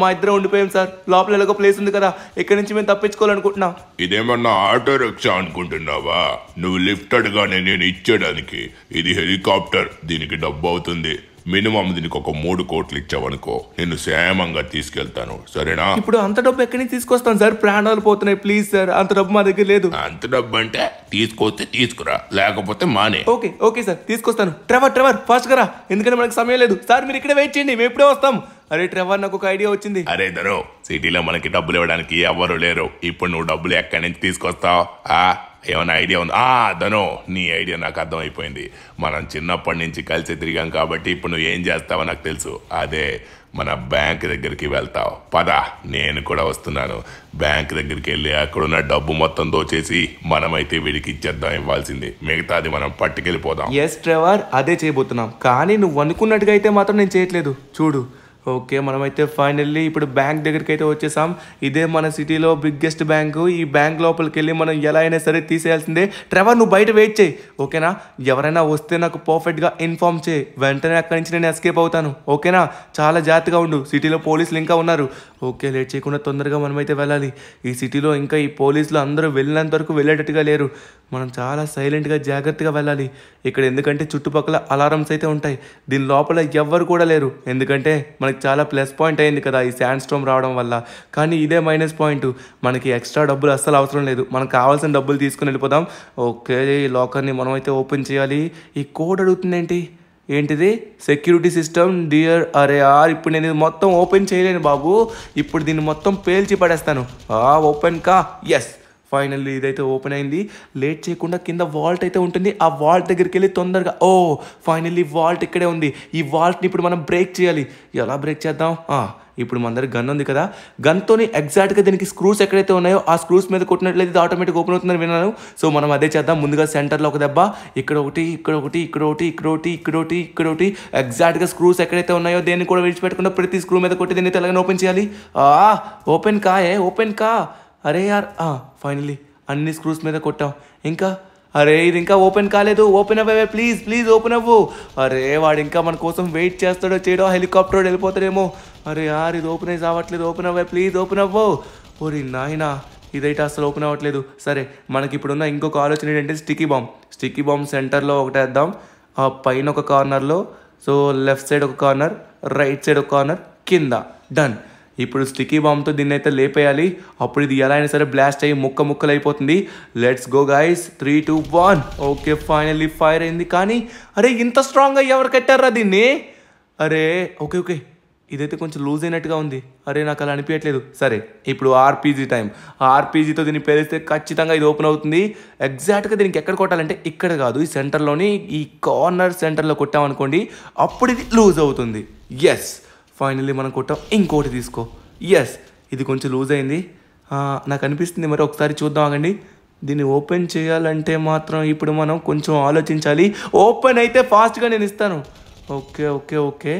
మా ఇద్దరు ఉండిపోయాం సార్ లోపల ఎలాగో ప్లేస్ ఉంది కదా ఇక్కడి నుంచి మేము తప్పించుకోవాలనుకుంటున్నాం ఇదేమన్నా ఆటో రిక్షా అనుకుంటున్నావా నువ్వు లిఫ్ట్ అడగానే నేను ఇచ్చేయడానికి ఇది హెలికాప్టర్ దీనికి డబ్బు అవుతుంది మినిమం దీనికి ఒక మూడు కోట్లు ఇచ్చావనుకో నేను క్షేమంగా తీసుకెళ్తాను సరేనా ఇప్పుడు అంత డబ్బు ఎక్కడి నుంచి తీసుకొస్తాను సార్ ప్రాణాలు పోతున్నాయి ప్లీజ్ సార్ అంత డబ్బు మా దగ్గర లేదు అంత డబ్బు అంటే తీసుకొస్తే తీసుకురా లేకపోతే మానే ఓకే ఓకే సార్ తీసుకొస్తాను ట్రెవర్ ట్రెవర్ ఫాస్ట్ గా రా ఎందుకంటే మనకు సమయం లేదు సార్ మీరు ఇక్కడే వెయిట్ చేయండి మేము ఇప్పుడే వస్తాం అరే ట్రెవర్ నాకు ఒక ఐడియా వచ్చింది అరే ధరో సిటీలో మనకి డబ్బులు ఇవ్వడానికి ఎవరు లేరు ఇప్పుడు నువ్వు డబ్బులు ఎక్కడి నుంచి తీసుకొస్తావు ఏమైనా ఐడియా ఉంది దనో నీ ఐడియా నాకు అర్థమైపోయింది మనం చిన్నప్పటి నుంచి కలిసి తిరిగాం కాబట్టి ఇప్పుడు నువ్వు ఏం చేస్తావో నాకు తెలుసు అదే మన బ్యాంక్ దగ్గరికి వెళ్తావు పద నేను కూడా వస్తున్నాను బ్యాంక్ దగ్గరికి వెళ్ళి అక్కడున్న డబ్బు మొత్తం దోచేసి మనమైతే వీడికి ఇచ్చేద్దాం ఇవ్వాల్సింది మిగతాది మనం పట్టుకెళ్ళిపోదాం ఎస్ ట్రెవర్ అదే చేయబోతున్నాం కానీ నువ్వు అనుకున్నట్టుగా అయితే మాత్రం నేను చేయట్లేదు చూడు ఓకే మనమైతే ఫైనల్లీ ఇప్పుడు బ్యాంక్ దగ్గరికి అయితే వచ్చేసాం ఇదే మన సిటీలో బిగ్గెస్ట్ బ్యాంకు ఈ బ్యాంక్ లోపలికి వెళ్ళి మనం ఎలా అయినా సరే తీసేయాల్సిందే ట్రెవర్ నువ్వు బయట వెయిట్ చేయి ఓకేనా ఎవరైనా వస్తే నాకు పర్ఫెక్ట్గా ఇన్ఫామ్ చేయి వెంటనే అక్కడి నుంచి నేను ఎస్కేప్ అవుతాను ఓకేనా చాలా జాగ్రత్తగా ఉండు సిటీలో పోలీసులు ఇంకా ఉన్నారు ఓకే లేట్ చేయకుండా తొందరగా మనమైతే వెళ్ళాలి ఈ సిటీలో ఇంకా ఈ పోలీసులు అందరూ వెళ్ళినంత వరకు వెళ్ళేటట్టుగా లేరు మనం చాలా సైలెంట్గా జాగ్రత్తగా వెళ్ళాలి ఇక్కడ ఎందుకంటే చుట్టుపక్కల అలారమ్స్ అయితే ఉంటాయి దీని లోపల ఎవ్వరు కూడా లేరు ఎందుకంటే మనకి చాలా ప్లస్ పాయింట్ అయింది కదా ఈ శాండ్ స్టోమ్ రావడం వల్ల కానీ ఇదే మైనస్ పాయింట్ మనకి ఎక్స్ట్రా డబ్బులు అస్సలు అవసరం లేదు మనకు కావాల్సిన డబ్బులు తీసుకుని వెళ్ళిపోదాం ఓకే ఈ లాకర్ని మనమైతే ఓపెన్ చేయాలి ఈ కోడ్ అడుగుతుందేంటి ఏంటిది సెక్యూరిటీ సిస్టమ్ డియర్ అరే ఆర్ ఇప్పుడు నేను ఇది మొత్తం ఓపెన్ చేయలేను బాబు ఇప్పుడు దీన్ని మొత్తం పేల్చి పడేస్తాను ఓపెన్ కా ఎస్ ఫైనల్లీ ఇదైతే ఓపెన్ అయింది లేట్ చేయకుండా కింద వాల్ట్ అయితే ఉంటుంది ఆ వాల్ట్ దగ్గరికి వెళ్ళి తొందరగా ఓ ఫైనల్లీ వాల్ట్ ఇక్కడే ఉంది ఈ వాల్ట్ని ఇప్పుడు మనం బ్రేక్ చేయాలి ఎలా బ్రేక్ చేద్దాం ఇప్పుడు మన దగ్గర గన్ ఉంది కదా గన్తోని ఎగ్జాక్ట్గా దీనికి స్క్రూస్ ఎక్కడైతే ఉన్నాయో ఆ స్క్రూస్ మీద కొట్టినట్లయితే ఆటోమేటిక్ ఓపెన్ అవుతుందని విన్నాను సో మనం అదే చేద్దాం ముందుగా సెంటర్లో ఒక దెబ్బ ఇక్కడ ఒకటి ఇక్కడ ఒకటి ఇక్కడ ఒకటి ఇక్కడ ఒకటి ఇక్కడ ఒకటి ఇక్కడ ఒకటి ఎగ్జాక్ట్గా స్క్రూస్ ఎక్కడైతే ఉన్నాయో దేన్ని కూడా విడిచిపెట్టకుండా ప్రతి స్క్రూ మీద కొట్టి దీన్ని తెలంగాణ ఓపెన్ చేయాలి ఓపెన్ కాయే ఓపెన్ కా అరే యార్ ఫైనలీ అన్ని స్క్రూస్ మీద కొట్టాం ఇంకా అరే ఇది ఇంకా ఓపెన్ కాలేదు ఓపెన్ అవ్వే ప్లీజ్ ప్లీజ్ ఓపెన్ అవ్వు అరే వాడు ఇంకా మన కోసం వెయిట్ చేస్తాడో చేయడో హెలికాప్టర్ వెళ్ళిపోతాడేమో అరే యార్ ఇది ఓపెన్ అయ్యి రావట్లేదు ఓపెన్ అవ్వే ప్లీజ్ ఓపెన్ అవ్వు ఓరి నాయనా ఇదైతే అసలు ఓపెన్ అవ్వట్లేదు సరే మనకి ఇప్పుడున్న ఇంకొక ఆలోచన ఏంటంటే స్టిక్కీ బాంబ్ స్టిక్కీ బాంబ్ సెంటర్లో ఒకటేద్దాం ఆ పైన ఒక కార్నర్లో సో లెఫ్ట్ సైడ్ ఒక కార్నర్ రైట్ సైడ్ ఒక కార్నర్ కింద డన్ ఇప్పుడు స్టిక్కీ బాంబ్తో దీన్ని అయితే లేపేయాలి అప్పుడు ఇది ఎలా అయినా సరే బ్లాస్ట్ అయ్యి ముక్క ముక్కలు అయిపోతుంది let's go guys three two one okay finally fire అయింది కానీ అరే ఇంత స్ట్రాంగ్గా ఎవరు కట్టారా దీన్ని అరే ఓకే ఓకే ఇదైతే కొంచెం లూజ్ అయినట్టుగా ఉంది అరే నాకు అలా అనిపించట్లేదు సరే ఇప్పుడు ఆర్పీజీ టైం ఆర్పీజీతో దీన్ని పేరిస్తే ఖచ్చితంగా ఇది ఓపెన్ అవుతుంది ఎగ్జాక్ట్గా దీనికి ఎక్కడ కొట్టాలంటే ఇక్కడ కాదు ఈ సెంటర్లోని ఈ కార్నర్ సెంటర్లో కొట్టామనుకోండి అప్పుడు ఇది లూజ్ అవుతుంది ఎస్ ఫైనల్లీ మనం కొట్టాం ఇంకోటి తీసుకో ఎస్ ఇది కొంచెం లూజ్ అయింది నాకు అనిపిస్తుంది మరి ఒకసారి చూద్దాం ఆగండి దీన్ని ఓపెన్ చేయాలంటే మాత్రం ఇప్పుడు మనం కొంచెం ఆలోచించాలి ఓపెన్ అయితే ఫాస్ట్గా నేను ఇస్తాను ఓకే ఓకే ఓకే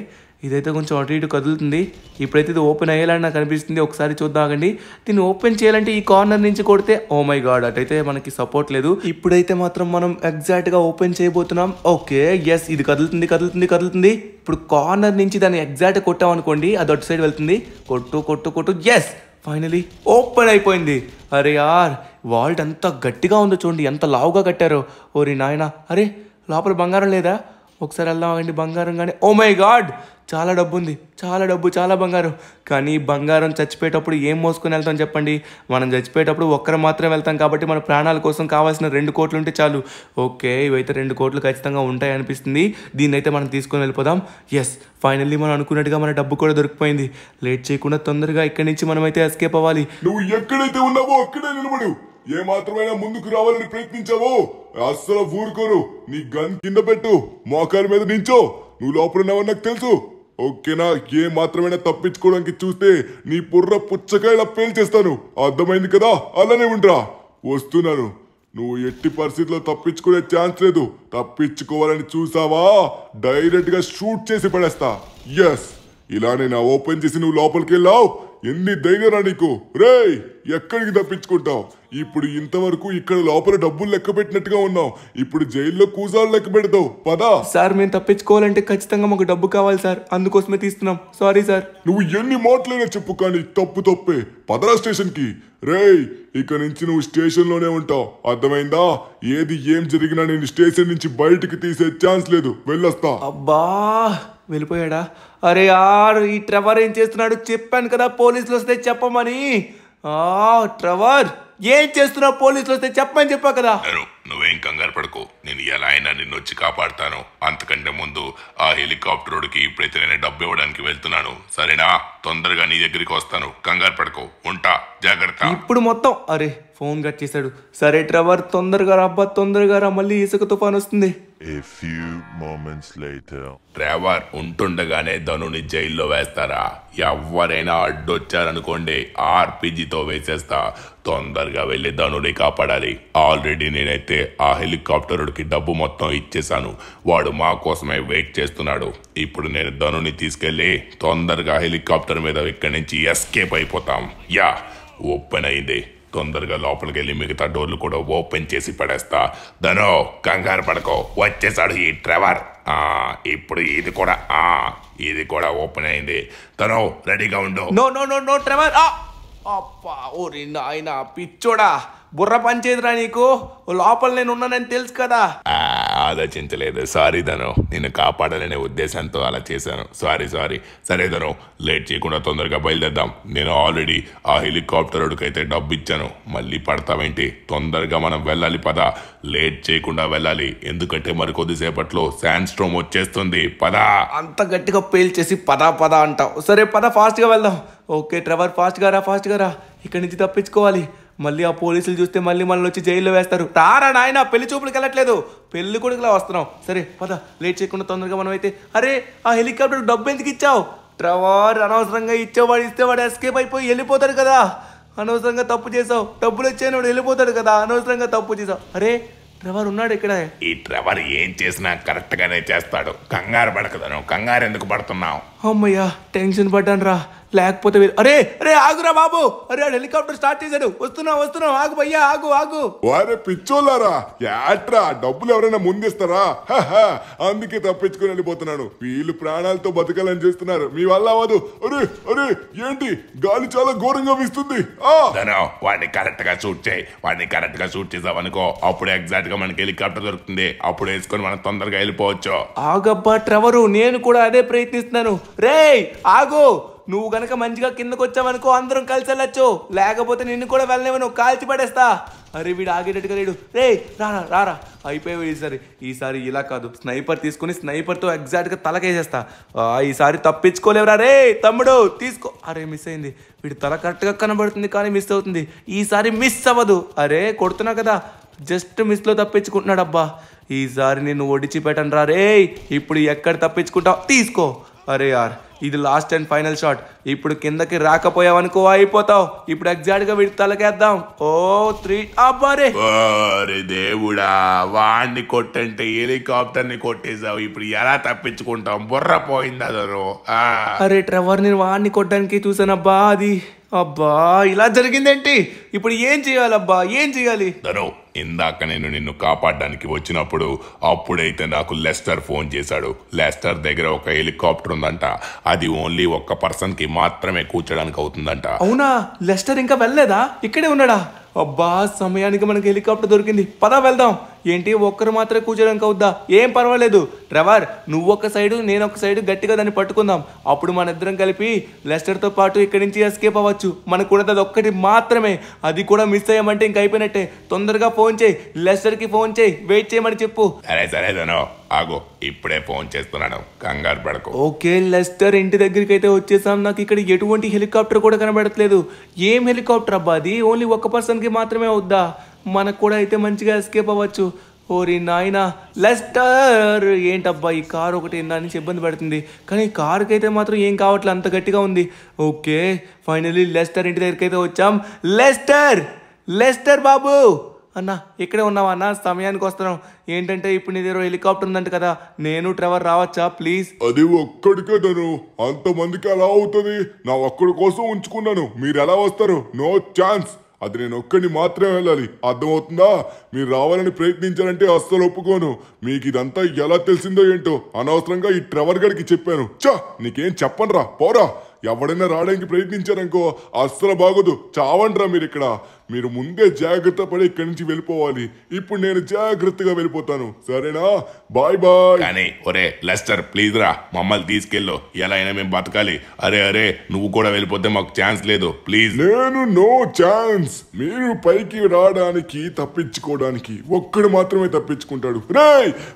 ఇదైతే కొంచెం అటు ఇటు కదులుతుంది ఇప్పుడైతే ఇది ఓపెన్ అయ్యేలాగా నాకు అనిపిస్తుంది ఒకసారి చూద్దామండి దీన్ని ఓపెన్ చేయాలంటే ఈ కార్నర్ నుంచి కొడితే ఓ మై గాడ్ అటైతే మనకి సపోర్ట్ లేదు ఇప్పుడైతే మాత్రం మనం ఎగ్జాక్ట్గా ఓపెన్ చేయబోతున్నాం ఓకే ఎస్ ఇది కదులుతుంది కదులుతుంది కదులుతుంది ఇప్పుడు కార్నర్ నుంచి దాన్ని ఎగ్జాక్ట్ కొట్టాం అనుకోండి అది అటు సైడ్ వెళ్తుంది కొట్టు కొట్టు కొట్టు ఎస్ ఫైనలీ ఓపెన్ అయిపోయింది అరే యార్ వాల్ట్ ఎంత గట్టిగా ఉందో చూడండి ఎంత లావుగా కట్టారు ఓరి నాయన అరే లోపల బంగారం లేదా ఒకసారి వెళ్దామండి బంగారం కానీ ఓ మై గాడ్ చాలా డబ్బు ఉంది చాలా డబ్బు చాలా బంగారం కానీ బంగారం చచ్చిపోయేటప్పుడు ఏం మోసుకొని వెళ్తాం చెప్పండి మనం చచ్చిపోయేటప్పుడు ఒక్కరు మాత్రం వెళ్తాం కాబట్టి మన ప్రాణాల కోసం కావాల్సిన రెండు కోట్లు ఉంటే చాలు ఓకే ఇవైతే రెండు కోట్లు ఖచ్చితంగా ఉంటాయి అనిపిస్తుంది దీన్ని అయితే మనం తీసుకొని వెళ్ళిపోదాం ఎస్ ఫైనల్లీ మనం అనుకున్నట్టుగా మన డబ్బు కూడా దొరికిపోయింది లేట్ చేయకుండా తొందరగా ఇక్కడి నుంచి మనమైతే ఎస్కేప్ అవ్వాలి నువ్వు ఎక్కడైతే ఉన్నావో అక్కడే నిలబడు ఏ మాత్రమైనా ముందుకు రావాలని ప్రయత్నించావో అస్సలు ఊరుకోరు నీ గన్ కింద పెట్టు మోకాల మీద నించో నువ్వు లోపల ఉన్నావని నాకు తెలుసు ఓకేనా ఏ మాత్రమైనా తప్పించుకోవడానికి చూస్తే నీ పుర్ర పుచ్చకాయలా చేస్తాను అర్థమైంది కదా అలానే ఉండరా వస్తున్నాను నువ్వు ఎట్టి పరిస్థితిలో తప్పించుకునే ఛాన్స్ లేదు తప్పించుకోవాలని చూసావా డైరెక్ట్గా షూట్ చేసి పడేస్తా ఎస్ ఇలానే నా ఓపెన్ చేసి నువ్వు లోపలికి వెళ్ళావు ఎన్ని ధైర్యరా నీకు రే ఎక్కడికి తప్పించుకుంటావు ఇప్పుడు ఇంతవరకు ఇక్కడ లోపల డబ్బులు లెక్క పెట్టినట్టుగా ఉన్నావు ఇప్పుడు జైల్లో కూజాలు లెక్క పెడతావు పదా సార్ మేము తప్పించుకోవాలంటే ఖచ్చితంగా మాకు డబ్బు కావాలి సార్ అందుకోసమే తీస్తున్నాం సారీ సార్ నువ్వు ఎన్ని మాటలైనా చెప్పు కానీ తప్పు తప్పే పదరా స్టేషన్ కి రే ఇక నుంచి నువ్వు స్టేషన్ లోనే ఉంటావు అర్థమైందా ఏది ఏం జరిగినా నేను స్టేషన్ నుంచి బయటికి తీసే ఛాన్స్ లేదు వెళ్ళొస్తా అబ్బా వెళ్ళిపోయాడా అరే ఆర్ ఈ ట్రవర్ ఏం చేస్తున్నాడు చెప్పాను కదా పోలీసులు వస్తే చెప్పమని ఆ ట్రవర్ ఏం చేస్తున్నావు పోలీసులు వస్తే చెప్పమని చెప్పా కదా నువ్వేం కంగారు పడకు నేను ఎలా అయినా నిన్ను వచ్చి కాపాడుతాను అంతకంటే ముందు ఆ హెలికాప్టర్కి ఇప్పుడైతే నేను డబ్బు ఇవ్వడానికి వెళ్తున్నాను సరేనా తొందరగా నీ దగ్గరికి వస్తాను కంగారు పడకు ఉంటా జాగ్రత్త ఇప్పుడు మొత్తం అరే ఫోన్ కట్ చేశాడు సరే ట్రవర్ తొందరగా రబ్బా తొందరగా రా మళ్ళీ ఇసుక తుఫాన్ వస్తుంది A few moments later. ఉంటుండగానే ధనుని జైల్లో వేస్తారా ఎవరైనా అడ్డొచ్చారనుకోండి ఆర్పిజితో వేసేస్తా తొందరగా వెళ్ళి ధనుని కాపాడాలి ఆల్రెడీ నేనైతే ఆ హెలికాప్టరుడికి డబ్బు మొత్తం ఇచ్చేశాను వాడు మా కోసమే వెయిట్ చేస్తున్నాడు ఇప్పుడు నేను ధనుని తీసుకెళ్ళి తొందరగా హెలికాప్టర్ మీద ఇక్కడి నుంచి ఎస్కేప్ అయిపోతాం యా ఓపెన్ అయింది తొందరగా లోపలికి వెళ్ళి మిగతా డోర్లు కూడా ఓపెన్ చేసి పడేస్తా ధనో కంగారు పడకో వచ్చేసాడు ఈ ట్రెవర్ ఇప్పుడు ఇది కూడా ఇది కూడా ఓపెన్ అయింది ధనో రెడీగా ఉండు no no no no Trevor అప్పా ఓరి నాయన పిచ్చోడా బుర్ర పని పంచేదిరా నీకు లోపల నేను ఉన్నానని తెలుసు కదా ఆలోచించలేదు సారీ ధను నిన్ను కాపాడాలనే ఉద్దేశంతో అలా చేశాను సారీ సారీ సరే ధను లేట్ చేయకుండా తొందరగా బయలుదేద్దాం నేను ఆల్రెడీ ఆ హెలికాప్టర్ అయితే డబ్బు ఇచ్చాను మళ్ళీ పడతామేంటి తొందరగా మనం వెళ్ళాలి పద లేట్ చేయకుండా వెళ్ళాలి ఎందుకంటే మరి కొద్దిసేపట్లో శాండ్ స్ట్రోమ్ వచ్చేస్తుంది పద అంత గట్టిగా పేల్చేసి పదా పదా అంటావు సరే పద ఫాస్ట్గా వెళ్దాం ఓకే ట్రెవర్ ఫాస్ట్గా రా ఫాస్ట్గా రా ఇక్కడి నుంచి తప్పించుకోవాలి మళ్ళీ ఆ పోలీసులు చూస్తే మళ్ళీ మనల్ని వచ్చి జైల్లో వేస్తారు తారా నాయన పెళ్లి చూపులకు వెళ్ళట్లేదు పెళ్లి కొడుకులా వస్తున్నాం సరే పద లేట్ చేయకుండా తొందరగా మనం అయితే అరే ఆ హెలికాప్టర్ డబ్బు ఎందుకు ఇచ్చావు ట్రవర్ అనవసరంగా ఇచ్చేవాడు ఇస్తే వాడు ఎస్కేప్ అయిపోయి వెళ్ళిపోతాడు కదా అనవసరంగా తప్పు చేసావు డబ్బులు వచ్చాయని వాడు వెళ్ళిపోతాడు కదా అనవసరంగా తప్పు చేసావు అరే ట్రవర్ ఉన్నాడు ఇక్కడ ఈ ట్రవర్ ఏం చేసినా కరెక్ట్గానే చేస్తాడు కంగారు పడకదను కంగారు ఎందుకు పడుతున్నావు అమ్మయ్యా టెన్షన్ పడ్డాను రా లేకపోతే అరే అరే ఆగురా బాబు అరే హెలికాప్టర్ స్టార్ట్ చేశాడు వస్తున్నా వస్తున్నావు ఆగు భయ్యా ఆగు ఆగు వారే పిచ్చోళ్ళారా యాట్రా డబ్బులు ఎవరైనా ముందిస్తారా అందుకే తప్పించుకుని వెళ్ళిపోతున్నాను వీళ్ళు ప్రాణాలతో బతకాలని చేస్తున్నారు మీ వల్ల అవ్వదు అరే అరే ఏంటి గాలి చాలా ఘోరంగా వీస్తుంది వాడిని కరెక్ట్ గా షూట్ చేయి వాడిని కరెక్ట్ గా షూట్ చేసావనుకో అప్పుడు ఎగ్జాక్ట్ గా మనకి హెలికాప్టర్ దొరుకుతుంది అప్పుడు వేసుకొని మనం తొందరగా వెళ్ళిపోవచ్చు ఆగబ్బా ట్రవరు నేను కూడా అదే ప్రయత్నిస్తున్నాను రే ఆగు నువ్వు గనక మంచిగా కిందకు వచ్చావనుకో అందరం కలిసి వెళ్ళచ్చు లేకపోతే నిన్ను కూడా నువ్వు కాల్చి పడేస్తా అరే వీడు ఆగేటట్టుగా లేడు రే రారా రారా అయిపోయావు ఈసారి ఈసారి ఇలా కాదు స్నైపర్ తీసుకుని స్నైపర్తో ఎగ్జాక్ట్గా తలకేసేస్తా ఈసారి తప్పించుకోలేవురా రే తమ్ముడు తీసుకో అరే మిస్ అయింది వీడు తల కరెక్ట్గా కనబడుతుంది కానీ మిస్ అవుతుంది ఈసారి మిస్ అవ్వదు అరే కొడుతున్నా కదా జస్ట్ మిస్లో తప్పించుకుంటున్నాడు అబ్బా ఈసారి నేను పెట్టను రా రే ఇప్పుడు ఎక్కడ తప్పించుకుంటావు తీసుకో అరే యార్ ఇది లాస్ట్ అండ్ ఫైనల్ షాట్ ఇప్పుడు కిందకి రాకపోయావు అనుకో అయిపోతావు ఇప్పుడు ఎగ్జాక్ట్ గా వీడి తలకేద్దాం ఓ త్రీ అబ్బారే దేవుడా వాడిని కొట్టంటే హెలికాప్టర్ ని కొట్టేసావు ఇప్పుడు ఎలా తప్పించుకుంటాం బుర్ర పోయింది అదరు అరే ట్రెవర్ నేను వాడిని కొట్టడానికి చూసానబ్బా అది అబ్బా ఇలా జరిగిందేంటి ఇప్పుడు ఏం చేయాలబ్బా ఏం చేయాలి ధరో ఇందాక నేను నిన్ను కాపాడడానికి వచ్చినప్పుడు అప్పుడైతే నాకు లెస్టర్ ఫోన్ చేశాడు లెస్టర్ దగ్గర ఒక హెలికాప్టర్ ఉందంట అది ఓన్లీ ఒక్క పర్సన్కి మాత్రమే కూర్చోడానికి అవుతుందంట అవునా లెస్టర్ ఇంకా వెళ్ళలేదా ఇక్కడే ఉన్నాడా అబ్బా సమయానికి మనకి హెలికాప్టర్ దొరికింది పదా వెళ్దాం ఏంటి ఒక్కరు మాత్రమే కూర్చోడానికి అవుద్దా ఏం పర్వాలేదు డ్రైవర్ నువ్వు ఒక సైడు నేను ఒక సైడు గట్టిగా దాన్ని పట్టుకుందాం అప్పుడు మన ఇద్దరం కలిపి లెస్టర్తో పాటు ఇక్కడి నుంచి ఎస్కేప్ అవ్వచ్చు మనకు కూడా అది ఒక్కటి మాత్రమే అది కూడా మిస్ అయ్యామంటే ఇంక అయిపోయినట్టే తొందరగా ఫోన్ చేయి లెస్టర్కి ఫోన్ చేయి వెయిట్ చేయమని చెప్పు సరే సరే ఆగో ఇప్పుడే ఫోన్ చేస్తున్నాను కంగారు పడకు ఓకే లెస్టర్ ఇంటి దగ్గరికి అయితే వచ్చేసాం నాకు ఇక్కడ ఎటువంటి హెలికాప్టర్ కూడా కనబడట్లేదు ఏం హెలికాప్టర్ అబ్బా అది ఓన్లీ ఒక్క పర్సన్కి మాత్రమే వద్దా మనకు కూడా అయితే మంచిగా ఎస్కేప్ అవ్వచ్చు ఓరి నాయన లెస్టర్ ఏంటబ్బా ఈ కారు ఒకటి దాని నుంచి ఇబ్బంది పడుతుంది కానీ కారుకి అయితే మాత్రం ఏం కావట్లేదు అంత గట్టిగా ఉంది ఓకే ఫైనలీ లెస్టర్ ఇంటి దగ్గరికి అయితే వచ్చాం లెస్టర్ లెస్టర్ బాబు అన్న ఇక్కడే ఉన్నావా అన్న సమయానికి వస్తాను ఏంటంటే ఇప్పుడు నీ దగ్గర హెలికాప్టర్ ఉందంట కదా నేను ట్రెవర్ రావచ్చా ప్లీజ్ అది ఒక్కడికే తను అంత మందికి అలా అవుతుంది నా ఒక్కడి కోసం ఉంచుకున్నాను మీరు ఎలా వస్తారు నో ఛాన్స్ అది నేను ఒక్కడిని మాత్రమే వెళ్ళాలి అర్థమవుతుందా మీరు రావాలని ప్రయత్నించాలంటే అస్సలు ఒప్పుకోను మీకు ఇదంతా ఎలా తెలిసిందో ఏంటో అనవసరంగా ఈ ట్రెవర్ గడికి చెప్పాను చా నీకేం చెప్పనరా పోరా ఎవడైనా రావడానికి ప్రయత్నించారనుకో అస్సలు బాగోదు చావండ్రా మీరు ఇక్కడ మీరు ముందే జాగ్రత్త పడి ఇక్కడి నుంచి వెళ్ళిపోవాలి ఇప్పుడు నేను జాగ్రత్తగా వెళ్ళిపోతాను సరేనా బాయ్ బాయ్ కానీ ఒరే లెస్టర్ ప్లీజ్ రా మమ్మల్ని తీసుకెళ్ళు ఎలా అయినా మేము బతకాలి అరే అరే నువ్వు కూడా వెళ్ళిపోతే మాకు ఛాన్స్ లేదు ప్లీజ్ నేను నో ఛాన్స్ మీరు పైకి రావడానికి తప్పించుకోవడానికి ఒక్కడు మాత్రమే తప్పించుకుంటాడు రే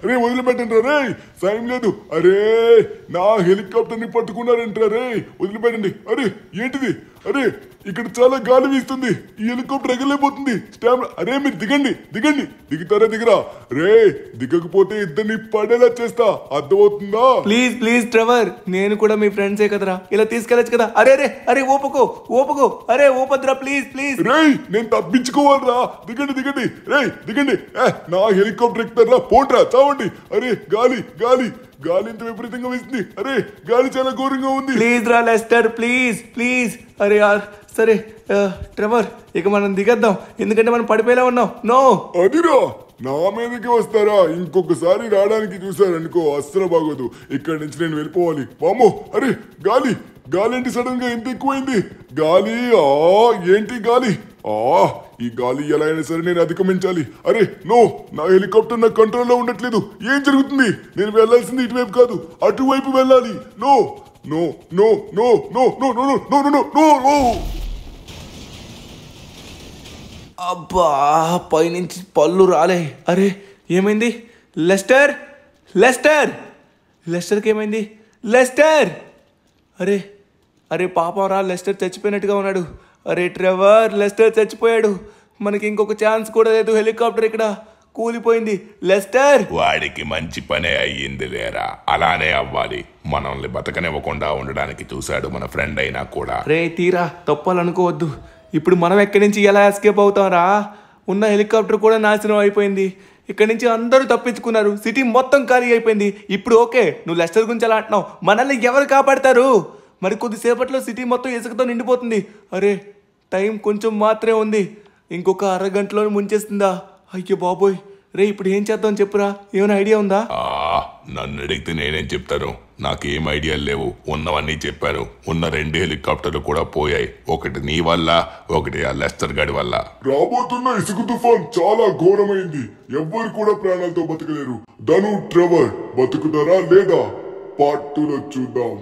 రే వదిలిపెట్టండి రే సైన్ లేదు అరే నా హెలికాప్టర్ని ని పట్టుకున్నారంటారే వదిలిపెట్టండి అరే ఏంటిది అరే ఇక్కడ చాలా గాలి వీస్తుంది ఈ హెలికాప్టర్ ఎగలేపోతుంది స్టామినా అరే మీరు దిగండి దిగండి దిగుతారా దిగరా రే దిగకపోతే ఇద్దరిని పడేలా చేస్తా అర్థమవుతుందా ప్లీజ్ ప్లీజ్ ట్రెవర్ నేను కూడా మీ ఫ్రెండ్సే కదరా ఇలా తీసుకెళ్ళచ్చు కదా అరే అరే అరే ఓపకో ఓపకో అరే ఓపద్రా ప్లీజ్ ప్లీజ్ రే నేను తప్పించుకోవాలరా దిగండి దిగండి రే దిగండి నా హెలికాప్టర్ ఎక్కుతారా పోట్రా చావండి అరే గాలి గాలి గాలి ఇంత విపరీతంగా వేసింది అరే గాలి చాలా ఘోరంగా ఉంది ప్లీజ్ రా లెస్టర్ ప్లీజ్ ప్లీజ్ అరే యార్ సరే ట్రెవర్ ఇక మనం దిగద్దాం ఎందుకంటే మనం పడిపోయేలా ఉన్నాం నో అదిరా నా మీదకి వస్తారా ఇంకొకసారి రావడానికి చూసారనుకో అస్సలు బాగోదు ఇక్కడి నుంచి నేను వెళ్ళిపోవాలి బామో అరే గాలి గాలి ఏంటి సడన్ గా ఎంత ఎక్కువైంది గాలి ఆ ఏంటి గాలి ఆ ఈ గాలి ఎలా అయినా సరే నేను అధిగమించాలి అరే నో నా హెలికాప్టర్ నా కంట్రోల్లో ఉండట్లేదు ఏం జరుగుతుంది నేను వెళ్ళాల్సింది ఇటువైపు కాదు అటువైపు వెళ్ళాలి no no no no no no no no no no no no అబ్బా పైనుంచి పళ్ళు రాలే అరే ఏమైంది లెస్టర్ లెస్టర్ లెస్టర్కి ఏమైంది లెస్టర్ అరే అరే పాప రా లెస్టర్ చచ్చిపోయినట్టుగా ఉన్నాడు అరే ట్రెవర్ లెస్టర్ చచ్చిపోయాడు మనకి ఇంకొక ఛాన్స్ కూడా లేదు హెలికాప్టర్ ఇక్కడ కూలిపోయింది లెస్టర్ వాడికి మంచి పనే అయ్యింది లేరా అలానే అవ్వాలి మనల్ని బతకనివ్వకుండా ఉండడానికి చూశాడు మన ఫ్రెండ్ అయినా కూడా రే తీరా తప్పాలనుకోవద్దు ఇప్పుడు మనం ఎక్కడి నుంచి ఎలా ఎస్కేప్ అవుతాం రా ఉన్న హెలికాప్టర్ కూడా నాశనం అయిపోయింది ఇక్కడి నుంచి అందరూ తప్పించుకున్నారు సిటీ మొత్తం ఖాళీ అయిపోయింది ఇప్పుడు ఓకే నువ్వు లెస్టర్ గురించి అలా అంటున్నావు మనల్ని ఎవరు కాపాడతారు మరి కొద్దిసేపట్లో సిటీ మొత్తం ఇసుకతో నిండిపోతుంది అరే టైం కొంచెం మాత్రమే ఉంది ఇంకొక అరగంటలో ముంచేస్తుందా అయ్యో బాబోయ్ రే ఇప్పుడు ఏం చేద్దాం చెప్పురా ఏమైనా ఐడియా ఉందా నన్ను అడిగితే నేనేం చెప్తాను నాకేం ఐడియాలు లేవు ఉన్నవన్నీ చెప్పారు ఉన్న రెండు హెలికాప్టర్లు కూడా పోయాయి ఒకటి నీ వల్ల ఒకటి ఆ లెస్టర్ గడి వల్ల రాబోతున్న ఇసుక తుఫాన్ చాలా ఘోరమైంది ఎవ్వరు కూడా ప్రాణాలతో బతకలేరు ధను ట్రెవర్ బతుకుతారా లేదా పార్ట్ లో చూద్దాం